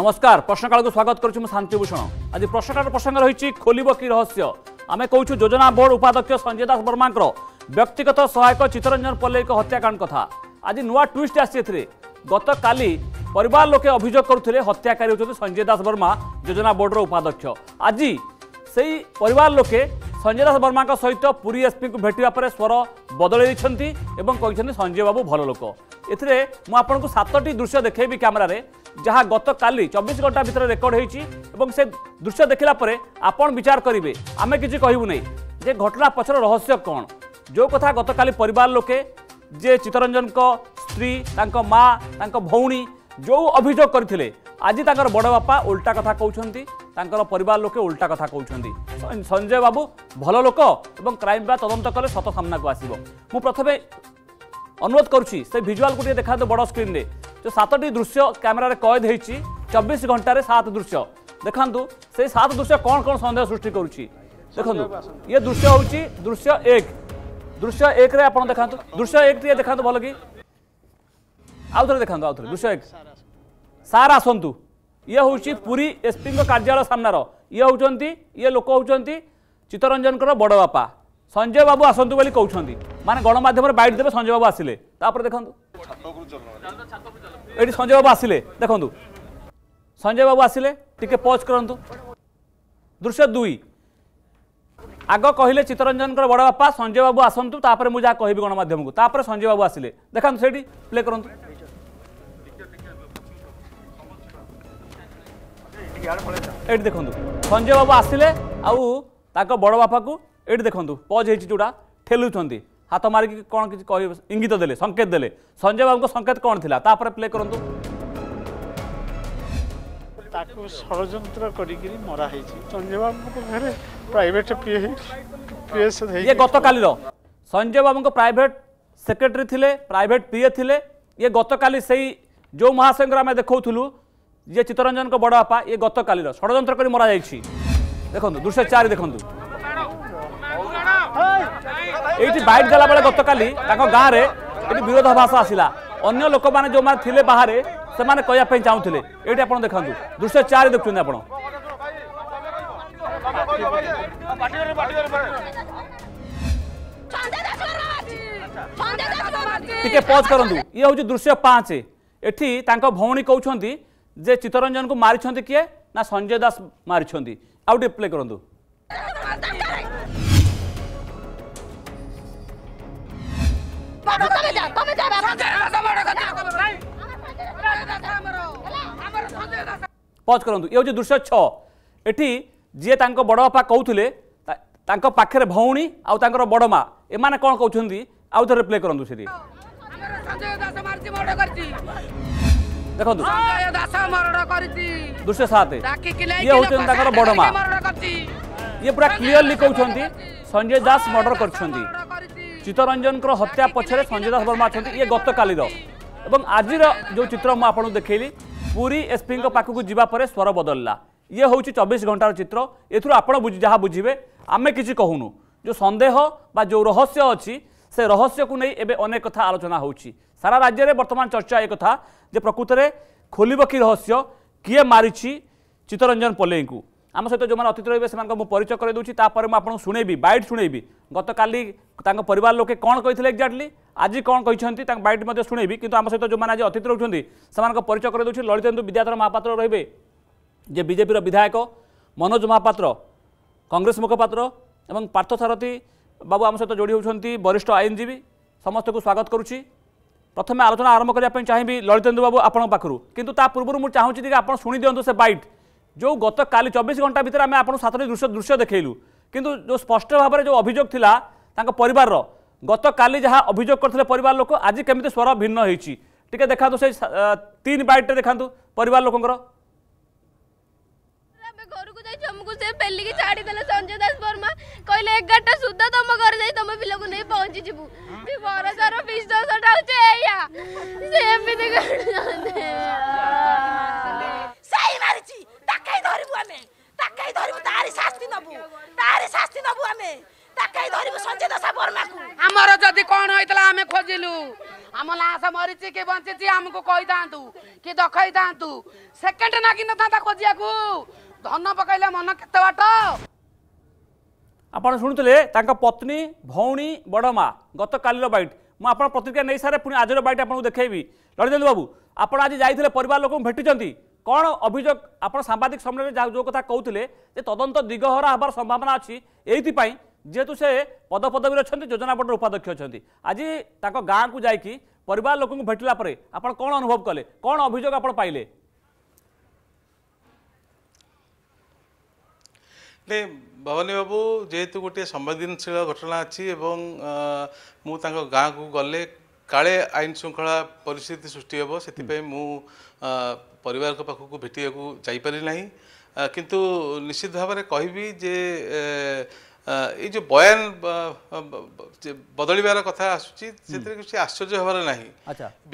নমস্কার প্রশ্নকালকে স্বাগত করছি মু শান্তিভূষণ আজ প্রশ্নকাল প্রসঙ্গ রয়েছে খোলব কি রহস্য আমি কৌছু যোজনা বোর্ড উপাধ্যক্ষ সঞ্জয় দাস বর্মাঙ্কর ব্যক্তিগত সহায়ক চিত্তরঞ্জন পল্লেক হত্যাকাণ্ড কথা আজ নয় টুইস্ট আসছে এতে গতকালি পরিবার লোকে অভিযোগ করুলে হত্যাকারী হচ্ছেন সঞ্জয় দাস বর্মা যোজনা বোর্ডর উপাধ্যক্ষ আজ সেই পরিবার লোকে সঞ্জয় দাস বর্মা সহিত পুরী এসপি ভেটা পরে স্বর বদলে বদলাই এবং কিন্তু সঞ্জয় বাবু ভাল লোক এতে মু আপনার সাতটি দৃশ্য দেখেবি ক্যামেরার যা গতকালি চব্বিশ ঘন্টা ভিতরে রেকর্ড হয়েছি এবং সে দৃশ্য দেখিলা পরে আপনার বিচার করবে আমি কিছু কহবু নাই যে ঘটনা পছর রহস্য কণ যে কথা গতকালি পরিবার লোকে যে চিত্তরঞ্জন স্ত্রী তাঁক মা তাঁক ভৌণী যে অভিযোগ করে আজ তাঁর বড় বাপা উল্টা কথা কৌঁচ ତାଙ୍କର ପରିବାର ଲୋକେ ଓଲଟା କଥା କହୁଛନ୍ତି ସଞ୍ଜୟ ବାବୁ ଭଲ ଲୋକ ଏବଂ କ୍ରାଇମ୍ ବ୍ରାଞ୍ଚ ତଦନ୍ତ କଲେ ସତ ସାମ୍ନାକୁ ଆସିବ ମୁଁ ପ୍ରଥମେ ଅନୁରୋଧ କରୁଛି ସେ ଭିଜୁଆଲ୍କୁ ଟିକେ ଦେଖାନ୍ତୁ ବଡ଼ ସ୍କ୍ରିନ୍ରେ ଯେଉଁ ସାତଟି ଦୃଶ୍ୟ କ୍ୟାମେରାରେ କଏଦ ହେଇଛି ଚବିଶ ଘଣ୍ଟାରେ ସାତ ଦୃଶ୍ୟ ଦେଖାନ୍ତୁ ସେଇ ସାତ ଦୃଶ୍ୟ କ'ଣ କ'ଣ ସନ୍ଦେହ ସୃଷ୍ଟି କରୁଛି ଦେଖନ୍ତୁ ଇଏ ଦୃଶ୍ୟ ହେଉଛି ଦୃଶ୍ୟ ଏକ ଦୃଶ୍ୟ ଏକରେ ଆପଣ ଦେଖାନ୍ତୁ ଦୃଶ୍ୟ ଏକ ଟିକେ ଦେଖାନ୍ତୁ ଭଲ କି ଆଉ ଥରେ ଦେଖାନ୍ତୁ ଆଉ ଥରେ ଦୃଶ୍ୟ ଏକ ସାର୍ ଆସନ୍ତୁ ଇଏ ହେଉଛି ପୁରୀ ଏସ୍ପିଙ୍କ କାର୍ଯ୍ୟାଳୟ ସାମ୍ନାର ଇଏ ହେଉଛନ୍ତି ଇଏ ଲୋକ ହେଉଛନ୍ତି ଚିତ୍ତରଞ୍ଜନଙ୍କର ବଡ଼ ବାପା ସଞ୍ଜୟ ବାବୁ ଆସନ୍ତୁ ବୋଲି କହୁଛନ୍ତି ମାନେ ଗଣମାଧ୍ୟମରେ ବାଇଟ୍ ଦେବେ ସଞ୍ଜୟ ବାବୁ ଆସିଲେ ତାପରେ ଦେଖନ୍ତୁ ଏଠି ସଞ୍ଜୟ ବାବୁ ଆସିଲେ ଦେଖନ୍ତୁ ସଞ୍ଜୟ ବାବୁ ଆସିଲେ ଟିକେ ପଜ୍ କରନ୍ତୁ ଦୃଶ୍ୟ ଦୁଇ ଆଗ କହିଲେ ଚିତ୍ତରଞ୍ଜନଙ୍କର ବଡ଼ ବାପା ସଞ୍ଜୟ ବାବୁ ଆସନ୍ତୁ ତାପରେ ମୁଁ ଯାହା କହିବି ଗଣମାଧ୍ୟମକୁ ତାପରେ ସଞ୍ଜୟ ବାବୁ ଆସିଲେ ଦେଖାନ୍ତୁ ସେଇଠି ପ୍ଲେ କରନ୍ତୁ ଏଇଠି ଦେଖନ୍ତୁ ସଞ୍ଜୟ ବାବୁ ଆସିଲେ ଆଉ ତାଙ୍କ ବଡ଼ ବାପାକୁ ଏଇଠି ଦେଖନ୍ତୁ ପଜ୍ ହେଇଛି ଯେଉଁଟା ଠେଲୁଛନ୍ତି ହାତ ମାରିକି କ'ଣ କିଛି କହିବେ ଇଙ୍ଗିତ ଦେଲେ ସଙ୍କେତ ଦେଲେ ସଞ୍ଜୟ ବାବୁଙ୍କ ସଙ୍କେତ କ'ଣ ଥିଲା ତାପରେ ପ୍ଲେ କରନ୍ତୁ ତାକୁ ষড়যন্ত্র করিকি মরা হয়েছে সঞ্জয়বাবু ঘরে প্রাইভেট পিএস ইয়ে গতকালির সঞ্জয়বাবুঙ্ প্রাইভেট সেক্রেটারি লে প্রাইভেট পিএ লে ইয়ে গতকালি সেই যে মহাসংঘ আমি দেখাও ଯିଏ ଚିତ୍ତରଞ୍ଜନଙ୍କ ବଡ଼ ବାପା ଇଏ ଗତକାଲିର ଷଡ଼ଯନ୍ତ୍ର କରି ମରାଯାଇଛି ଦେଖନ୍ତୁ ଦୃଶ୍ୟ ଚାରି ଦେଖନ୍ତୁ ଏଇଠି ବାଇଟ୍ ଦେଲାବେଳେ ଗତକାଲି ତାଙ୍କ ଗାଁରେ ଏଠି ବିରୋଧାଭାସ ଆସିଲା ଅନ୍ୟ ଲୋକମାନେ ଯେଉଁମାନେ ଥିଲେ ବାହାରେ ସେମାନେ କହିବା ପାଇଁ ଚାହୁଁଥିଲେ ଏଇଠି ଆପଣ ଦେଖନ୍ତୁ ଦୃଶ୍ୟ ଚାରି ଦେଖୁଛନ୍ତି ଆପଣ ଟିକେ ପଜ୍ କରନ୍ତୁ ଇଏ ହେଉଛି ଦୃଶ୍ୟ ପାଞ୍ଚ ଏଠି ତାଙ୍କ ଭଉଣୀ କହୁଛନ୍ତି ଯେ ଚିତ୍ତରଞ୍ଜନ କୁ ମାରିଛନ୍ତି କିଏ ନା ସଞ୍ଜୟ ଦାସ ମାରିଛନ୍ତି ଆଉ ଟିକେ ପ୍ଲେ କରନ୍ତୁ ପଚ୍ କରନ୍ତୁ ଇଏ ହେଉଛି ଦୃଶ୍ୟ ଛଅ ଏଠି ଯିଏ ତାଙ୍କ ବଡ଼ ବାପା କହୁଥିଲେ ତାଙ୍କ ପାଖରେ ଭଉଣୀ ଆଉ ତାଙ୍କର ବଡ଼ ମା ଏମାନେ କ'ଣ କହୁଛନ୍ତି ଆଉ ଥରେ ପ୍ଲେ କରନ୍ତୁ ସେଠି ସଞ୍ଜୟ ଦାସ ମାରିଛି ମର୍ଡର କରିଛି ଦେଖନ୍ତୁ ଦୃଶ୍ୟ ସାତ ଇଏ ହେଉଛନ୍ତି ତାଙ୍କର ବଡ଼ ମା ଇଏ ପୁରା କ୍ଲିଅରଲି କହୁଛନ୍ତି ସଞ୍ଜୟ ଦାସ ମର୍ଡର କରିଛନ୍ତି ଚିତ୍ତରଞ୍ଜନଙ୍କର ହତ୍ୟା ପଛରେ ସଞ୍ଜୟ ଦାସ ବର୍ମା ଅଛନ୍ତି ଇଏ ଗତକାଲିର ଏବଂ ଆଜିର ଯେଉଁ ଚିତ୍ର ମୁଁ ଆପଣଙ୍କୁ ଦେଖେଇଲି ପୁରୀ ଏସ୍ପିଙ୍କ ପାଖକୁ ଯିବା ପରେ ସ୍ୱର ବଦଳିଲା ଇଏ ହେଉଛି ଚବିଶ ଘଣ୍ଟାର ଚିତ୍ର ଏଥିରୁ ଆପଣ ଯାହା ବୁଝିବେ ଆମେ କିଛି କହୁନୁ ଯେଉଁ ସନ୍ଦେହ ବା ଯେଉଁ ରହସ୍ୟ ଅଛି ସେ ରହସ୍ୟକୁ ନେଇ ଏବେ ଅନେକ କଥା ଆଲୋଚନା ହେଉଛି সারা রাজ্যের বর্তমান চর্চা কথা যে প্রকৃতরে খোলব কি রহস্য কি মারিছি চিত্তরঞ্জন পল্লেইঙ্কু আমার সহ যে অতিথি রয়েছে সে পরিচয় করে দিচ্ছি তাপরে মু আপনার শুনেবি বাইট শুনেবি গতকাল তাঁর পরিবার লোকে কম কে এক্জাক্টলি আজ কম কিন্তু তাঁর বাইট শুনেবি কিন্তু আমার সহ যে আজ অতিথি রয়েছেন সে পরিচয় করে দিচ্ছি ললিতেন্দু বিদ্যাধর মহাপাত্র রহবে যে বিজেপির বিধায়ক মনোজ মহাপাত্র কংগ্রেস মুখপাত্র এবং পার্থ সারথী বাবু আমার সহ যোড়ি হচ্ছেন বরিষ্ঠ আইনজীবী সমস্ত স্বাগত করুছি প্রথমে আলোচনা আরম্ভ করা চাহিবি ললিতেন্দু বাবু আপনার পাখু কিন্তু তা পূর্ব মু চাহুছি টিকি আপনার শুনে দিও সে বাইট যে গত কালি চব্বিশ ঘণ্টা ভিতরে আমি আপনার সাতটি দৃশ্য দৃশ্য দেখাইলু কিন্তু যে স্পষ্ট ভাবে যে অভিযোগ লা তাঁর পরিবারর গত কালি যা অভিযোগ করলে পরিবার লোক আজ কেমি স্বর ভিন্ন হয়েছি টিকি দেখা সেই তিন বাইটটা দেখা পরিবার লোকর पेली की चाड़ी देला संजय दास बर्मा कहले एक टा सुद्धा तम घर जाई तम पिल को नहीं पहुंची जिबु ई बरो सारो फिश दो या से भी दे कर जाने सही मारी छी टाकाई धरबु हमें टाकाई धरबु तारी शास्ति नबु तारी शास्ति नबु हमें टाकाई धरबु संजय दास वर्मा हमरो जदी कोन होइतला हमें खोजिलु आम लाश के बंची ची आम को की दखाई दांतू सेकंड ना किन्तु था तक ধন পকাইলে মন কেতে বাট ଆପଣ ଶୁଣୁଥିଲେ ତାଙ୍କ ପତ୍ନୀ ଭଉଣୀ ବଡ଼ ମା ଗତକାଲିର ବାଇଟ୍ ମୁଁ ଆପଣ ପ୍ରତିକ୍ରିୟା ନେଇସାରେ ପୁଣି ଆଜିର ବାଇଟ୍ ଆପଣଙ୍କୁ ଦେଖାଇବି ଲଳିତେନ୍ଦୁ ବାବୁ ଆପଣ ଆଜି ଯାଇଥିଲେ ପରିବାର ଲୋକଙ୍କୁ ଭେଟିଛନ୍ତି କ'ଣ ଅଭିଯୋଗ ଆପଣ ସାମ୍ବାଦିକ ସମ୍ମିଳନୀରେ ଯେଉଁ କଥା କହୁଥିଲେ ଯେ ତଦନ୍ତ ଦିଗହରା ହେବାର ସମ୍ଭାବନା ଅଛି ଏଇଥିପାଇଁ ଯେହେତୁ ସେ ପଦପଦବୀରେ ଅଛନ୍ତି ଯୋଜନା ବୋର୍ଡ଼ର ଉପାଧ୍ୟକ୍ଷ ଅଛନ୍ତି ଆଜି ତାଙ୍କ ଗାଁକୁ ଯାଇକି ପରିବାର ଲୋକଙ୍କୁ ଭେଟିଲା ପରେ ଆପଣ କ'ଣ ଅନୁଭବ କଲେ କ'ଣ ଅଭିଯୋଗ ଆପଣ ପାଇଲେ ନାଇଁ ଭବାନୀ ବାବୁ ଯେହେତୁ ଗୋଟିଏ ସମ୍ବେଦନଶୀଳ ଘଟଣା ଅଛି ଏବଂ ମୁଁ ତାଙ୍କ ଗାଁକୁ ଗଲେ କାଳେ ଆଇନ ଶୃଙ୍ଖଳା ପରିସ୍ଥିତି ସୃଷ୍ଟି ହେବ ସେଥିପାଇଁ ମୁଁ ପରିବାରଙ୍କ ପାଖକୁ ଭେଟିବାକୁ ଯାଇପାରି ନାହିଁ କିନ୍ତୁ ନିଶ୍ଚିତ ଭାବରେ କହିବି ଯେ ଏଇ ଯେଉଁ ବୟାନ ବଦଳିବାର କଥା ଆସୁଛି ସେଥିରେ କିଛି ଆଶ୍ଚର୍ଯ୍ୟ ହେବାର ନାହିଁ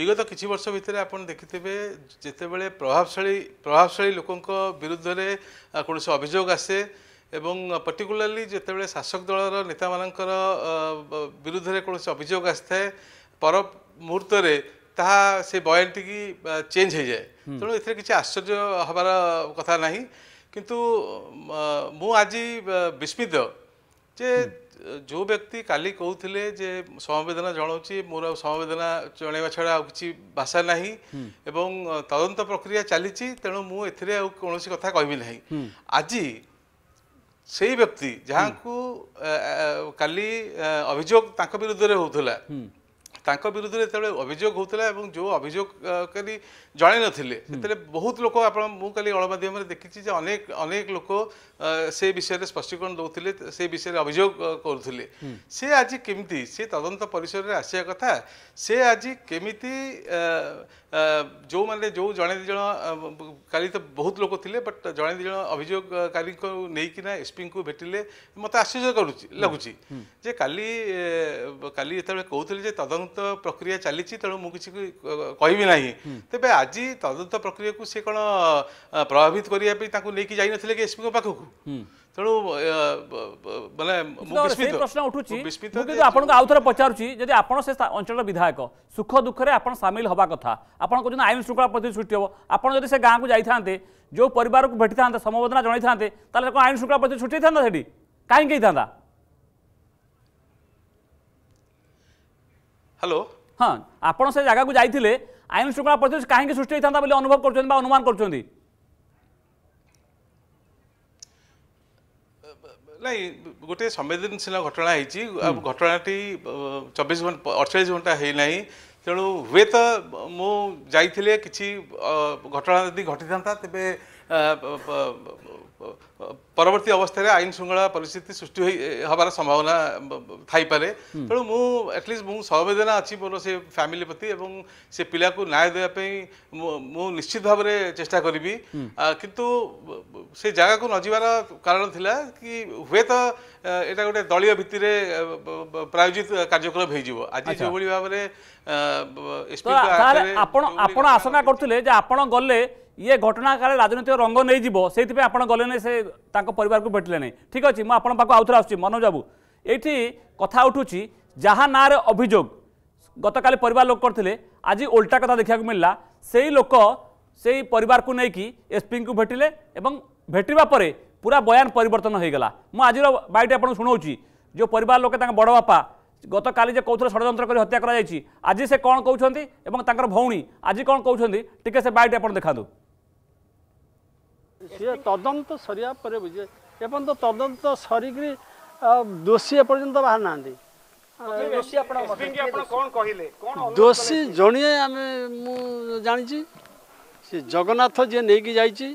ବିଗତ କିଛି ବର୍ଷ ଭିତରେ ଆପଣ ଦେଖିଥିବେ ଯେତେବେଳେ ପ୍ରଭାବଶାଳୀ ପ୍ରଭାବଶାଳୀ ଲୋକଙ୍କ ବିରୁଦ୍ଧରେ କୌଣସି ଅଭିଯୋଗ ଆସେ ଏବଂ ପର୍ଟିକୁଲାରଲି ଯେତେବେଳେ ଶାସକ ଦଳର ନେତାମାନଙ୍କର ବିରୁଦ୍ଧରେ କୌଣସି ଅଭିଯୋଗ ଆସିଥାଏ ପର ମୁହୂର୍ତ୍ତରେ ତାହା ସେ ବୟାନଟିକି ଚେଞ୍ଜ ହୋଇଯାଏ ତେଣୁ ଏଥିରେ କିଛି ଆଶ୍ଚର୍ଯ୍ୟ ହେବାର କଥା ନାହିଁ କିନ୍ତୁ ମୁଁ ଆଜି ବିସ୍ମିତ ଯେ ଯେଉଁ ବ୍ୟକ୍ତି କାଲି କହୁଥିଲେ ଯେ ସମବେଦନା ଜଣାଉଛି ମୋର ଆଉ ସମବେଦନା ଜଣାଇବା ଛଡ଼ା ଆଉ କିଛି ଭାଷା ନାହିଁ ଏବଂ ତଦନ୍ତ ପ୍ରକ୍ରିୟା ଚାଲିଛି ତେଣୁ ମୁଁ ଏଥିରେ ଆଉ କୌଣସି କଥା କହିବି ନାହିଁ ଆଜି সেই ব্যক্তি যাহাকু কালি অভিযোগ তাঁক বিরুদ্ধে হোলে তাঁক বিরুদ্ধে যেতবে অভিযোগ হোলে এবং যে অভিযোগকারী জনাই নথিলে সেতলে বহু লোক আপনার মু কালি গণমাধ্যমে দেখিছি যে অনেক অনেক লোক সেই বিষয়ে স্পষ্টীকরণ দৌলে সেই বিষয়ে অভিযোগ করুলে সে আজ কেমিতি সে তদন্ত পরিসরের আসা কথা সে আজ কেমিতি ଯେଉଁମାନେ ଯେଉଁ ଜଣେ ଦୁଇ ଜଣ କାଲି ତ ବହୁତ ଲୋକ ଥିଲେ ବଟ୍ ଜଣେ ଦୁଇ ଜଣ ଅଭିଯୋଗକାରୀଙ୍କୁ ନେଇକିନା ଏସ୍ପିଙ୍କୁ ଭେଟିଲେ ମୋତେ ଆଶ୍ଚର୍ଯ୍ୟ କରୁଛି ଲାଗୁଛି ଯେ କାଲି କାଲି ଯେତେବେଳେ କହୁଥିଲେ ଯେ ତଦନ୍ତ ପ୍ରକ୍ରିୟା ଚାଲିଛି ତେଣୁ ମୁଁ କିଛି କହିବି ନାହିଁ ତେବେ ଆଜି ତଦନ୍ତ ପ୍ରକ୍ରିୟାକୁ ସେ କ'ଣ ପ୍ରଭାବିତ କରିବା ପାଇଁ ତାଙ୍କୁ ନେଇକି ଯାଇନଥିଲେ କି ଏସ୍ପିଙ୍କ ପାଖକୁ ତେଣୁ ମାନେ ସେଇ ପ୍ରଶ୍ନ ଉଠୁଛି ମୁଁ କିନ୍ତୁ ଆପଣଙ୍କୁ ଆଉ ଥରେ ପଚାରୁଛି ଯଦି ଆପଣ ସେ ଅଞ୍ଚଳର ବିଧାୟକ ସୁଖ ଦୁଃଖରେ ଆପଣ ସାମିଲ ହେବା କଥା ଆପଣ କହୁଛନ୍ତି ଆଇନ ଶୃଙ୍ଖଳା ପରିସ୍ଥିତି ସୃଷ୍ଟି ହେବ ଆପଣ ଯଦି ସେ ଗାଁକୁ ଯାଇଥାନ୍ତେ ଯେଉଁ ପରିବାରକୁ ଭେଟିଥାନ୍ତେ ସମବେଦନା ଜଣାଇଥାନ୍ତେ ତାହେଲେ କ'ଣ ଆଇନ ଶୃଙ୍ଖଳା ପରିସ୍ଥିତି ସୃଷ୍ଟି ହେଇଥାନ୍ତା ସେଠି କାହିଁକି ହେଇଥାନ୍ତା ହ୍ୟାଲୋ ହଁ ଆପଣ ସେ ଜାଗାକୁ ଯାଇଥିଲେ ଆଇନ ଶୃଙ୍ଖଳା ପରିସ୍ଥିତି କାହିଁକି ସୃଷ୍ଟି ହେଇଥାନ୍ତା ବୋଲି ଅନୁଭବ କରୁଛନ୍ତି ବା ଅନୁମାନ କରୁଛନ୍ତି ନାଇଁ ଗୋଟିଏ ସମ୍ବେଦନଶୀଳ ଘଟଣା ହେଇଛି ଆଉ ଘଟଣାଟି ଚବିଶ ଘଣ୍ଟା ଅଠଚାଳିଶ ଘଣ୍ଟା ହେଇନାହିଁ ତେଣୁ ହୁଏତ ମୁଁ ଯାଇଥିଲେ କିଛି ଘଟଣା ଯଦି ଘଟିଥାନ୍ତା ତେବେ ପରବର୍ତ୍ତୀ ଅବସ୍ଥାରେ ଆଇନ ଶୃଙ୍ଖଳା ପରିସ୍ଥିତି ସୃଷ୍ଟି ହୋଇ ହେବାର ସମ୍ଭାବନା ଥାଇପାରେ ତେଣୁ ମୁଁ ଆଟଲିଷ୍ଟ ମୁଁ ସମବେଦନା ଅଛି ମୋର ସେ ଫ୍ୟାମିଲି ପ୍ରତି ଏବଂ ସେ ପିଲାକୁ ନ୍ୟାୟ ଦେବା ପାଇଁ ମୁଁ ନିଶ୍ଚିତ ଭାବରେ ଚେଷ୍ଟା କରିବି କିନ୍ତୁ ସେ ଜାଗାକୁ ନଯିବାର କାରଣ ଥିଲା କି ହୁଏତ ଏଇଟା ଗୋଟେ ଦଳୀୟ ଭିତ୍ତିରେ ପ୍ରାୟୋଜିତ କାର୍ଯ୍ୟକ୍ରମ ହୋଇଯିବ ଆଜି ଯେଉଁଭଳି ଭାବରେ ଆପଣ ଆଶଙ୍କା କରୁଥିଲେ ଯେ ଆପଣ ଗଲେ ଇଏ ଘଟଣା ଆକାରରେ ରାଜନୈତିକ ରଙ୍ଗ ନେଇଯିବ ସେଇଥିପାଇଁ ଆପଣ ଗଲେନି ସେ ତାଙ୍କ ପରିବାରକୁ ଭେଟିଲେ ନାହିଁ ଠିକ୍ ଅଛି ମୁଁ ଆପଣଙ୍କ ପାଖକୁ ଆଉଥରେ ଆସୁଛି ମନୋଜ ବାବୁ ଏଇଠି କଥା ଉଠୁଛି ଯାହା ନାଁରେ ଅଭିଯୋଗ ଗତକାଲି ପରିବାର ଲୋକ କରିଥିଲେ ଆଜି ଓଲଟା କଥା ଦେଖିବାକୁ ମିଳିଲା ସେଇ ଲୋକ ସେଇ ପରିବାରକୁ ନେଇକି ଏସ୍ପିଙ୍କୁ ଭେଟିଲେ ଏବଂ ଭେଟିବା ପରେ ପୁରା ବୟାନ ପରିବର୍ତ୍ତନ ହୋଇଗଲା ମୁଁ ଆଜିର ବାଇଟ୍ ଆପଣଙ୍କୁ ଶୁଣାଉଛି ଯେଉଁ ପରିବାର ଲୋକେ ତାଙ୍କ ବଡ଼ ବାପା ଗତକାଲି ଯେ କହୁଥିଲେ ଷଡ଼ଯନ୍ତ୍ର କରି ହତ୍ୟା କରାଯାଇଛି ଆଜି ସେ କ'ଣ କହୁଛନ୍ତି ଏବଂ ତାଙ୍କର ଭଉଣୀ ଆଜି କ'ଣ କହୁଛନ୍ତି ଟିକେ ସେ ବାଇଟ୍ ଆପଣ ଦେଖାନ୍ତୁ ସିଏ ତଦନ୍ତ ସରିବା ପରେ ବୁଝେ ଏପର୍ଯ୍ୟନ୍ତ ତଦନ୍ତ ସରିକିରି ଦୋଷୀ ଏପର୍ଯ୍ୟନ୍ତ ବାହାରି ନାହାନ୍ତି ଦୋଷୀ ଜଣିଏ ଆମେ ମୁଁ ଜାଣିଛି ସେ ଜଗନ୍ନାଥ ଯିଏ ନେଇକି ଯାଇଛି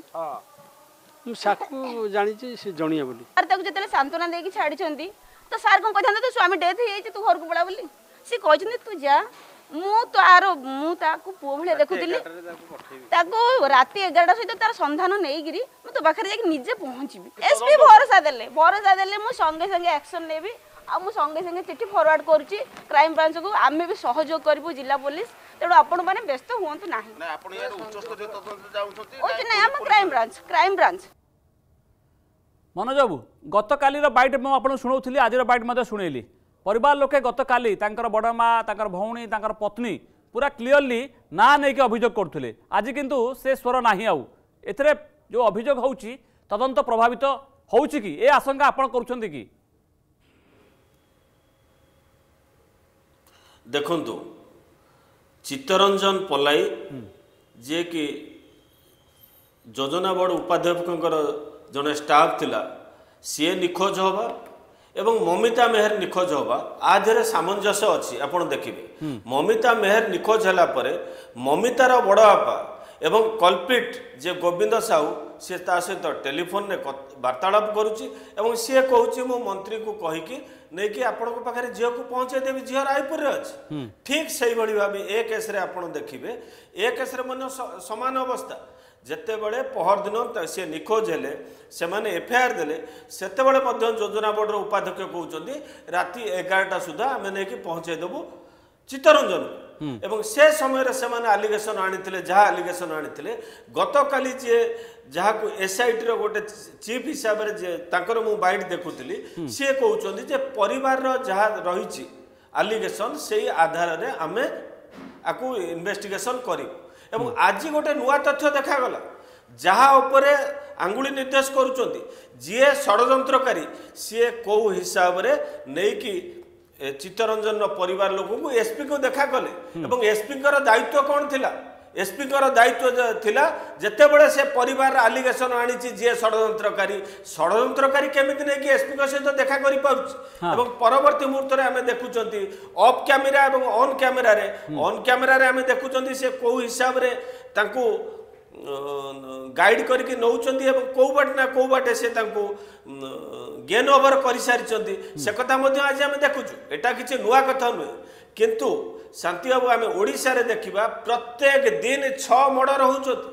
ମୁଁ ସାକୁ ଜାଣିଛି ସେ ଜଣିଏ ବୋଲି ତାକୁ ଯେତେବେଳେ ସାନ୍ତ୍ୱନା ଦେଇକି ଛାଡ଼ିଛନ୍ତି ତ ସାର୍ କ'ଣ କହିଥାନ୍ତେ ତୋ ସ୍ୱାମୀ ଡେଥ୍ ହେଇଯାଇଛି ତୁ ଘରକୁ ପଳା ବୋଲି ସେ କହିଛନ୍ତି ତୁ ଯା ମୁଁ ତ ଆର ମୁଁ ତାକୁ ପୁଅ ଭଳିଆ ଦେଖୁଥିଲି ତାକୁ ରାତି ଏଗାରଟା ସହିତ ତାର ସନ୍ଧାନ ନେଇକିରି ମୁଁ ତୋ ପାଖରେ ଯାଇକି ନିଜେ ପହଞ୍ଚିବି ଏସ୍ପି ଭରସା ଦେଲେ ଭରସା ଦେଲେ ମୁଁ ସଙ୍ଗେ ସଙ୍ଗେ ଆକ୍ସନ୍ ନେବି ଆଉ ମୁଁ ସଙ୍ଗେ ସଙ୍ଗେ ଚିଠି ଫରୱାର୍ଡ କରୁଛି କ୍ରାଇମ୍ ବ୍ରାଞ୍ଚକୁ ଆମେ ବି ସହଯୋଗ କରିବୁ ଜିଲ୍ଲା ପୋଲିସ ତେଣୁ ଆପଣମାନେ ବ୍ୟସ୍ତ ହୁଅନ୍ତୁ ନାହିଁ ଆମ crime branch crime branch Manoj babu ଗତକାଲିର ବାଇଟ୍ ମୁଁ ଆପଣଙ୍କୁ ଶୁଣାଉଥିଲି ଆଜିର ବାଇଟ୍ ମଧ୍ୟ ଶୁଣେଇଲି পরিবার লোকে গতকাল তাঁর বড় মা তাঁর ভৌণী তাঁর পত্নী পুরা ক্লিয়রলি না নেই অভিযোগ করুলে আজ কিন্তু সে স্বর না আউ এতে যে অভিযোগ হচ্ছে তদন্ত প্রভাবিত হচ্ছে কি এ আশঙ্কা আপনার করছেন কি ଦେଖନ୍ତୁ ଚିତ୍ତରଞ୍ଜନ ପଲାଇ ଯିଏକି যোজনা ବୋର୍ଡ଼ উপাধ্যক্ষ জন স্টাফ লা সি নিখোজ হওয়া ଏବଂ ମମିତା ମେହେର ନିଖୋଜ ହେବା ଆ ଦେହରେ ସାମଞ୍ଜସ୍ୟ ଅଛି ଆପଣ ଦେଖିବେ ମମିତା ମେହେର ନିଖୋଜ ହେଲା ପରେ ମମିତାର ବଡ଼ ବାପା ଏବଂ କଲ୍ପିଟ ଯେ ଗୋବିନ୍ଦ ସାହୁ ସିଏ ତା ସହିତ ଟେଲିଫୋନରେ ବାର୍ତ୍ତାଳାପ କରୁଛି ଏବଂ ସିଏ କହୁଛି ମୁଁ ମନ୍ତ୍ରୀଙ୍କୁ କହିକି ନେଇକି ଆପଣଙ୍କ ପାଖରେ ଝିଅକୁ ପହଞ୍ଚାଇ ଦେବି ଝିଅ ରାୟପୁରରେ ଅଛି ଠିକ୍ ସେଇଭଳି ଭାବେ ଏ କେସ୍ରେ ଆପଣ ଦେଖିବେ ଏ କେସ୍ରେ ମଧ୍ୟ ସମାନ ଅବସ୍ଥା ଯେତେବେଳେ ପହରଦିନ ସେ ନିଖୋଜ ହେଲେ ସେମାନେ ଏଫ୍ଆଇଆର୍ ଦେଲେ ସେତେବେଳେ ମଧ୍ୟ ଯୋଜନା ବୋର୍ଡ଼ର ଉପାଧ୍ୟକ୍ଷ କହୁଛନ୍ତି ରାତି ଏଗାରଟା ସୁଦ୍ଧା ଆମେ ନେଇକି ପହଞ୍ଚାଇ ଦେବୁ ଚିତ୍ତରଞ୍ଜନ ଏବଂ ସେ ସମୟରେ ସେମାନେ ଆଲିଗେସନ୍ ଆଣିଥିଲେ ଯାହା ଆଲିଗେସନ୍ ଆଣିଥିଲେ ଗତକାଲି ଯିଏ ଯାହାକୁ ଏସ୍ଆଇଟିର ଗୋଟେ ଚିଫ୍ ହିସାବରେ ଯିଏ ତାଙ୍କର ମୁଁ ବାଇଟ୍ ଦେଖୁଥିଲି ସିଏ କହୁଛନ୍ତି ଯେ ପରିବାରର ଯାହା ରହିଛି ଆଲିଗେସନ୍ ସେଇ ଆଧାରରେ ଆମେ ଆକୁ ଇନ୍ଭେଷ୍ଟିଗେସନ୍ କରିବୁ ଏବଂ ଆଜି ଗୋଟେ ନୂଆ ତଥ୍ୟ ଦେଖାଗଲା ଯାହା ଉପରେ ଆଙ୍ଗୁଳି ନିର୍ଦ୍ଦେଶ କରୁଛନ୍ତି ଯିଏ ଷଡ଼ଯନ୍ତ୍ରକାରୀ ସିଏ କେଉଁ ହିସାବରେ ନେଇକି ଚିତ୍ତରଞ୍ଜନର ପରିବାର ଲୋକଙ୍କୁ ଏସ୍ପିଙ୍କୁ ଦେଖା କଲେ ଏବଂ ଏସ୍ପିଙ୍କର ଦାୟିତ୍ୱ କ'ଣ ଥିଲା ଏସ୍ପିଙ୍କର ଦାୟିତ୍ୱ ଥିଲା ଯେତେବେଳେ ସେ ପରିବାର ଆଲିଗେସନ୍ ଆଣିଛି ଯିଏ ଷଡ଼ଯନ୍ତ୍ରକାରୀ ଷଡ଼ଯନ୍ତ୍ରକାରୀ କେମିତି ନେଇକି ଏସ୍ପିଙ୍କ ସହିତ ଦେଖା କରିପାରୁଛି ଏବଂ ପରବର୍ତ୍ତୀ ମୁହୂର୍ତ୍ତରେ ଆମେ ଦେଖୁଛନ୍ତି ଅଫ୍ କ୍ୟାମେରା ଏବଂ ଅନ୍ କ୍ୟାମେରାରେ ଅନ୍ କ୍ୟାମେରାରେ ଆମେ ଦେଖୁଛନ୍ତି ସେ କେଉଁ ହିସାବରେ ତାଙ୍କୁ ଗାଇଡ଼ କରିକି ନେଉଛନ୍ତି ଏବଂ କେଉଁ ବାଟେ ନା କେଉଁ ବାଟେ ସେ ତାଙ୍କୁ ଗେନ୍ ଓଭର କରିସାରିଛନ୍ତି ସେ କଥା ମଧ୍ୟ ଆଜି ଆମେ ଦେଖୁଛୁ ଏଇଟା କିଛି ନୂଆ କଥା ନୁହେଁ କିନ୍ତୁ ଶାନ୍ତିବାବୁ ଆମେ ଓଡ଼ିଶାରେ ଦେଖିବା ପ୍ରତ୍ୟେକ ଦିନ ଛଅ ମର୍ଡ଼ର ହେଉଛନ୍ତି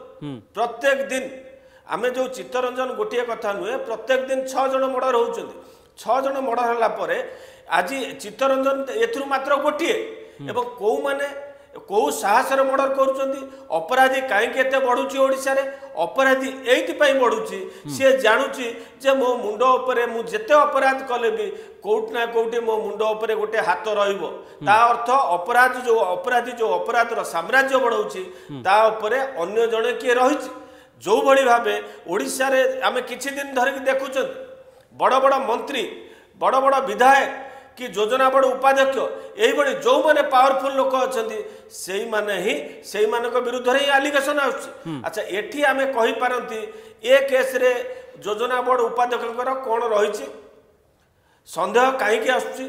ପ୍ରତ୍ୟେକ ଦିନ ଆମେ ଯେଉଁ ଚିତ୍ତରଞ୍ଜନ ଗୋଟିଏ କଥା ନୁହେଁ ପ୍ରତ୍ୟେକ ଦିନ ଛଅ ଜଣ ମର୍ଡ଼ର ହେଉଛନ୍ତି ଛଅ ଜଣ ମର୍ଡ଼ର ହେଲା ପରେ ଆଜି ଚିତ୍ତରଞ୍ଜନ ଏଥିରୁ ମାତ୍ର ଗୋଟିଏ ଏବଂ କେଉଁମାନେ କେଉଁ ସାହସରେ ମର୍ଡ଼ର କରୁଛନ୍ତି ଅପରାଧୀ କାହିଁକି ଏତେ ବଢ଼ୁଛି ଓଡ଼ିଶାରେ ଅପରାଧୀ ଏଇଥିପାଇଁ ବଢ଼ୁଛି ସିଏ ଜାଣୁଛି ଯେ ମୋ ମୁଣ୍ଡ ଉପରେ ମୁଁ ଯେତେ ଅପରାଧ କଲେ ବି କେଉଁଠି ନା କେଉଁଠି ମୋ ମୁଣ୍ଡ ଉପରେ ଗୋଟେ ହାତ ରହିବ ତା ଅର୍ଥ ଅପରାଧ ଯେଉଁ ଅପରାଧୀ ଯେଉଁ ଅପରାଧର ସାମ୍ରାଜ୍ୟ ବଢ଼ଉଛି ତା ଉପରେ ଅନ୍ୟ ଜଣେ କିଏ ରହିଛି ଯେଉଁଭଳି ଭାବେ ଓଡ଼ିଶାରେ ଆମେ କିଛି ଦିନ ଧରିକି ଦେଖୁଛନ୍ତି ବଡ଼ ବଡ଼ ମନ୍ତ୍ରୀ ବଡ଼ ବଡ଼ ବିଧାୟକ କି ଯୋଜନା ବୋର୍ଡ଼ ଉପାଧ୍ୟକ୍ଷ ଏହିଭଳି ଯେଉଁମାନେ ପାୱାରଫୁଲ୍ ଲୋକ ଅଛନ୍ତି ସେଇମାନେ ହିଁ ସେଇମାନଙ୍କ ବିରୁଦ୍ଧରେ ହିଁ ଆଲିଗେସନ୍ ଆସୁଛି ଆଚ୍ଛା ଏଠି ଆମେ କହିପାରନ୍ତି ଏ କେସ୍ରେ ଯୋଜନା ବୋର୍ଡ଼ ଉପାଧ୍ୟକ୍ଷଙ୍କର କ'ଣ ରହିଛି ସନ୍ଦେହ କାହିଁକି ଆସୁଛି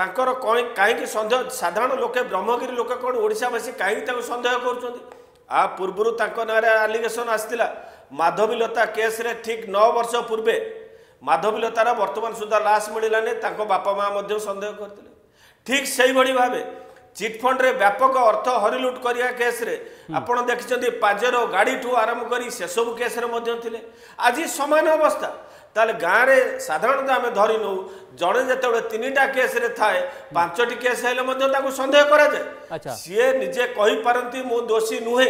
ତାଙ୍କର କ'ଣ କାହିଁକି ସନ୍ଦେହ ସାଧାରଣ ଲୋକେ ବ୍ରହ୍ମଗିରି ଲୋକ କ'ଣ ଓଡ଼ିଶାବାସୀ କାହିଁକି ତାଙ୍କୁ ସନ୍ଦେହ କରୁଛନ୍ତି ଆ ପୂର୍ବରୁ ତାଙ୍କ ନାଁରେ ଆଲିଗେସନ୍ ଆସିଥିଲା ମାଧବୀ ଲତା ଠିକ୍ ନଅ ବର୍ଷ ପୂର୍ବେ ମାଧବୀଲତାର ବର୍ତ୍ତମାନ ସୁଦ୍ଧା ଲାସ୍ ମିଳିଲାନି ତାଙ୍କ ବାପା ମାଆ ମଧ୍ୟ ସନ୍ଦେହ କରିଥିଲେ ଠିକ୍ ସେହିଭଳି ଭାବେ ଚିଟ୍ଫଣ୍ଡରେ ବ୍ୟାପକ ଅର୍ଥ ହରିଲୁଟ୍ କରିବା କେସ୍ରେ ଆପଣ ଦେଖିଛନ୍ତି ପାଜେରୋ ଗାଡ଼ିଠୁ ଆରମ୍ଭ କରି ସେସବୁ କେସ୍ରେ ମଧ୍ୟ ଥିଲେ ଆଜି ସମାନ ଅବସ୍ଥା ତାହେଲେ ଗାଁରେ ସାଧାରଣତଃ ଆମେ ଧରିନେଉ ଜଣେ ଯେତେବେଳେ ତିନିଟା କେସ୍ରେ ଥାଏ ପାଞ୍ଚଟି କେସ୍ ହେଲେ ମଧ୍ୟ ତାଙ୍କୁ ସନ୍ଦେହ କରାଯାଏ ସିଏ ନିଜେ କହିପାରନ୍ତି ମୁଁ ଦୋଷୀ ନୁହେଁ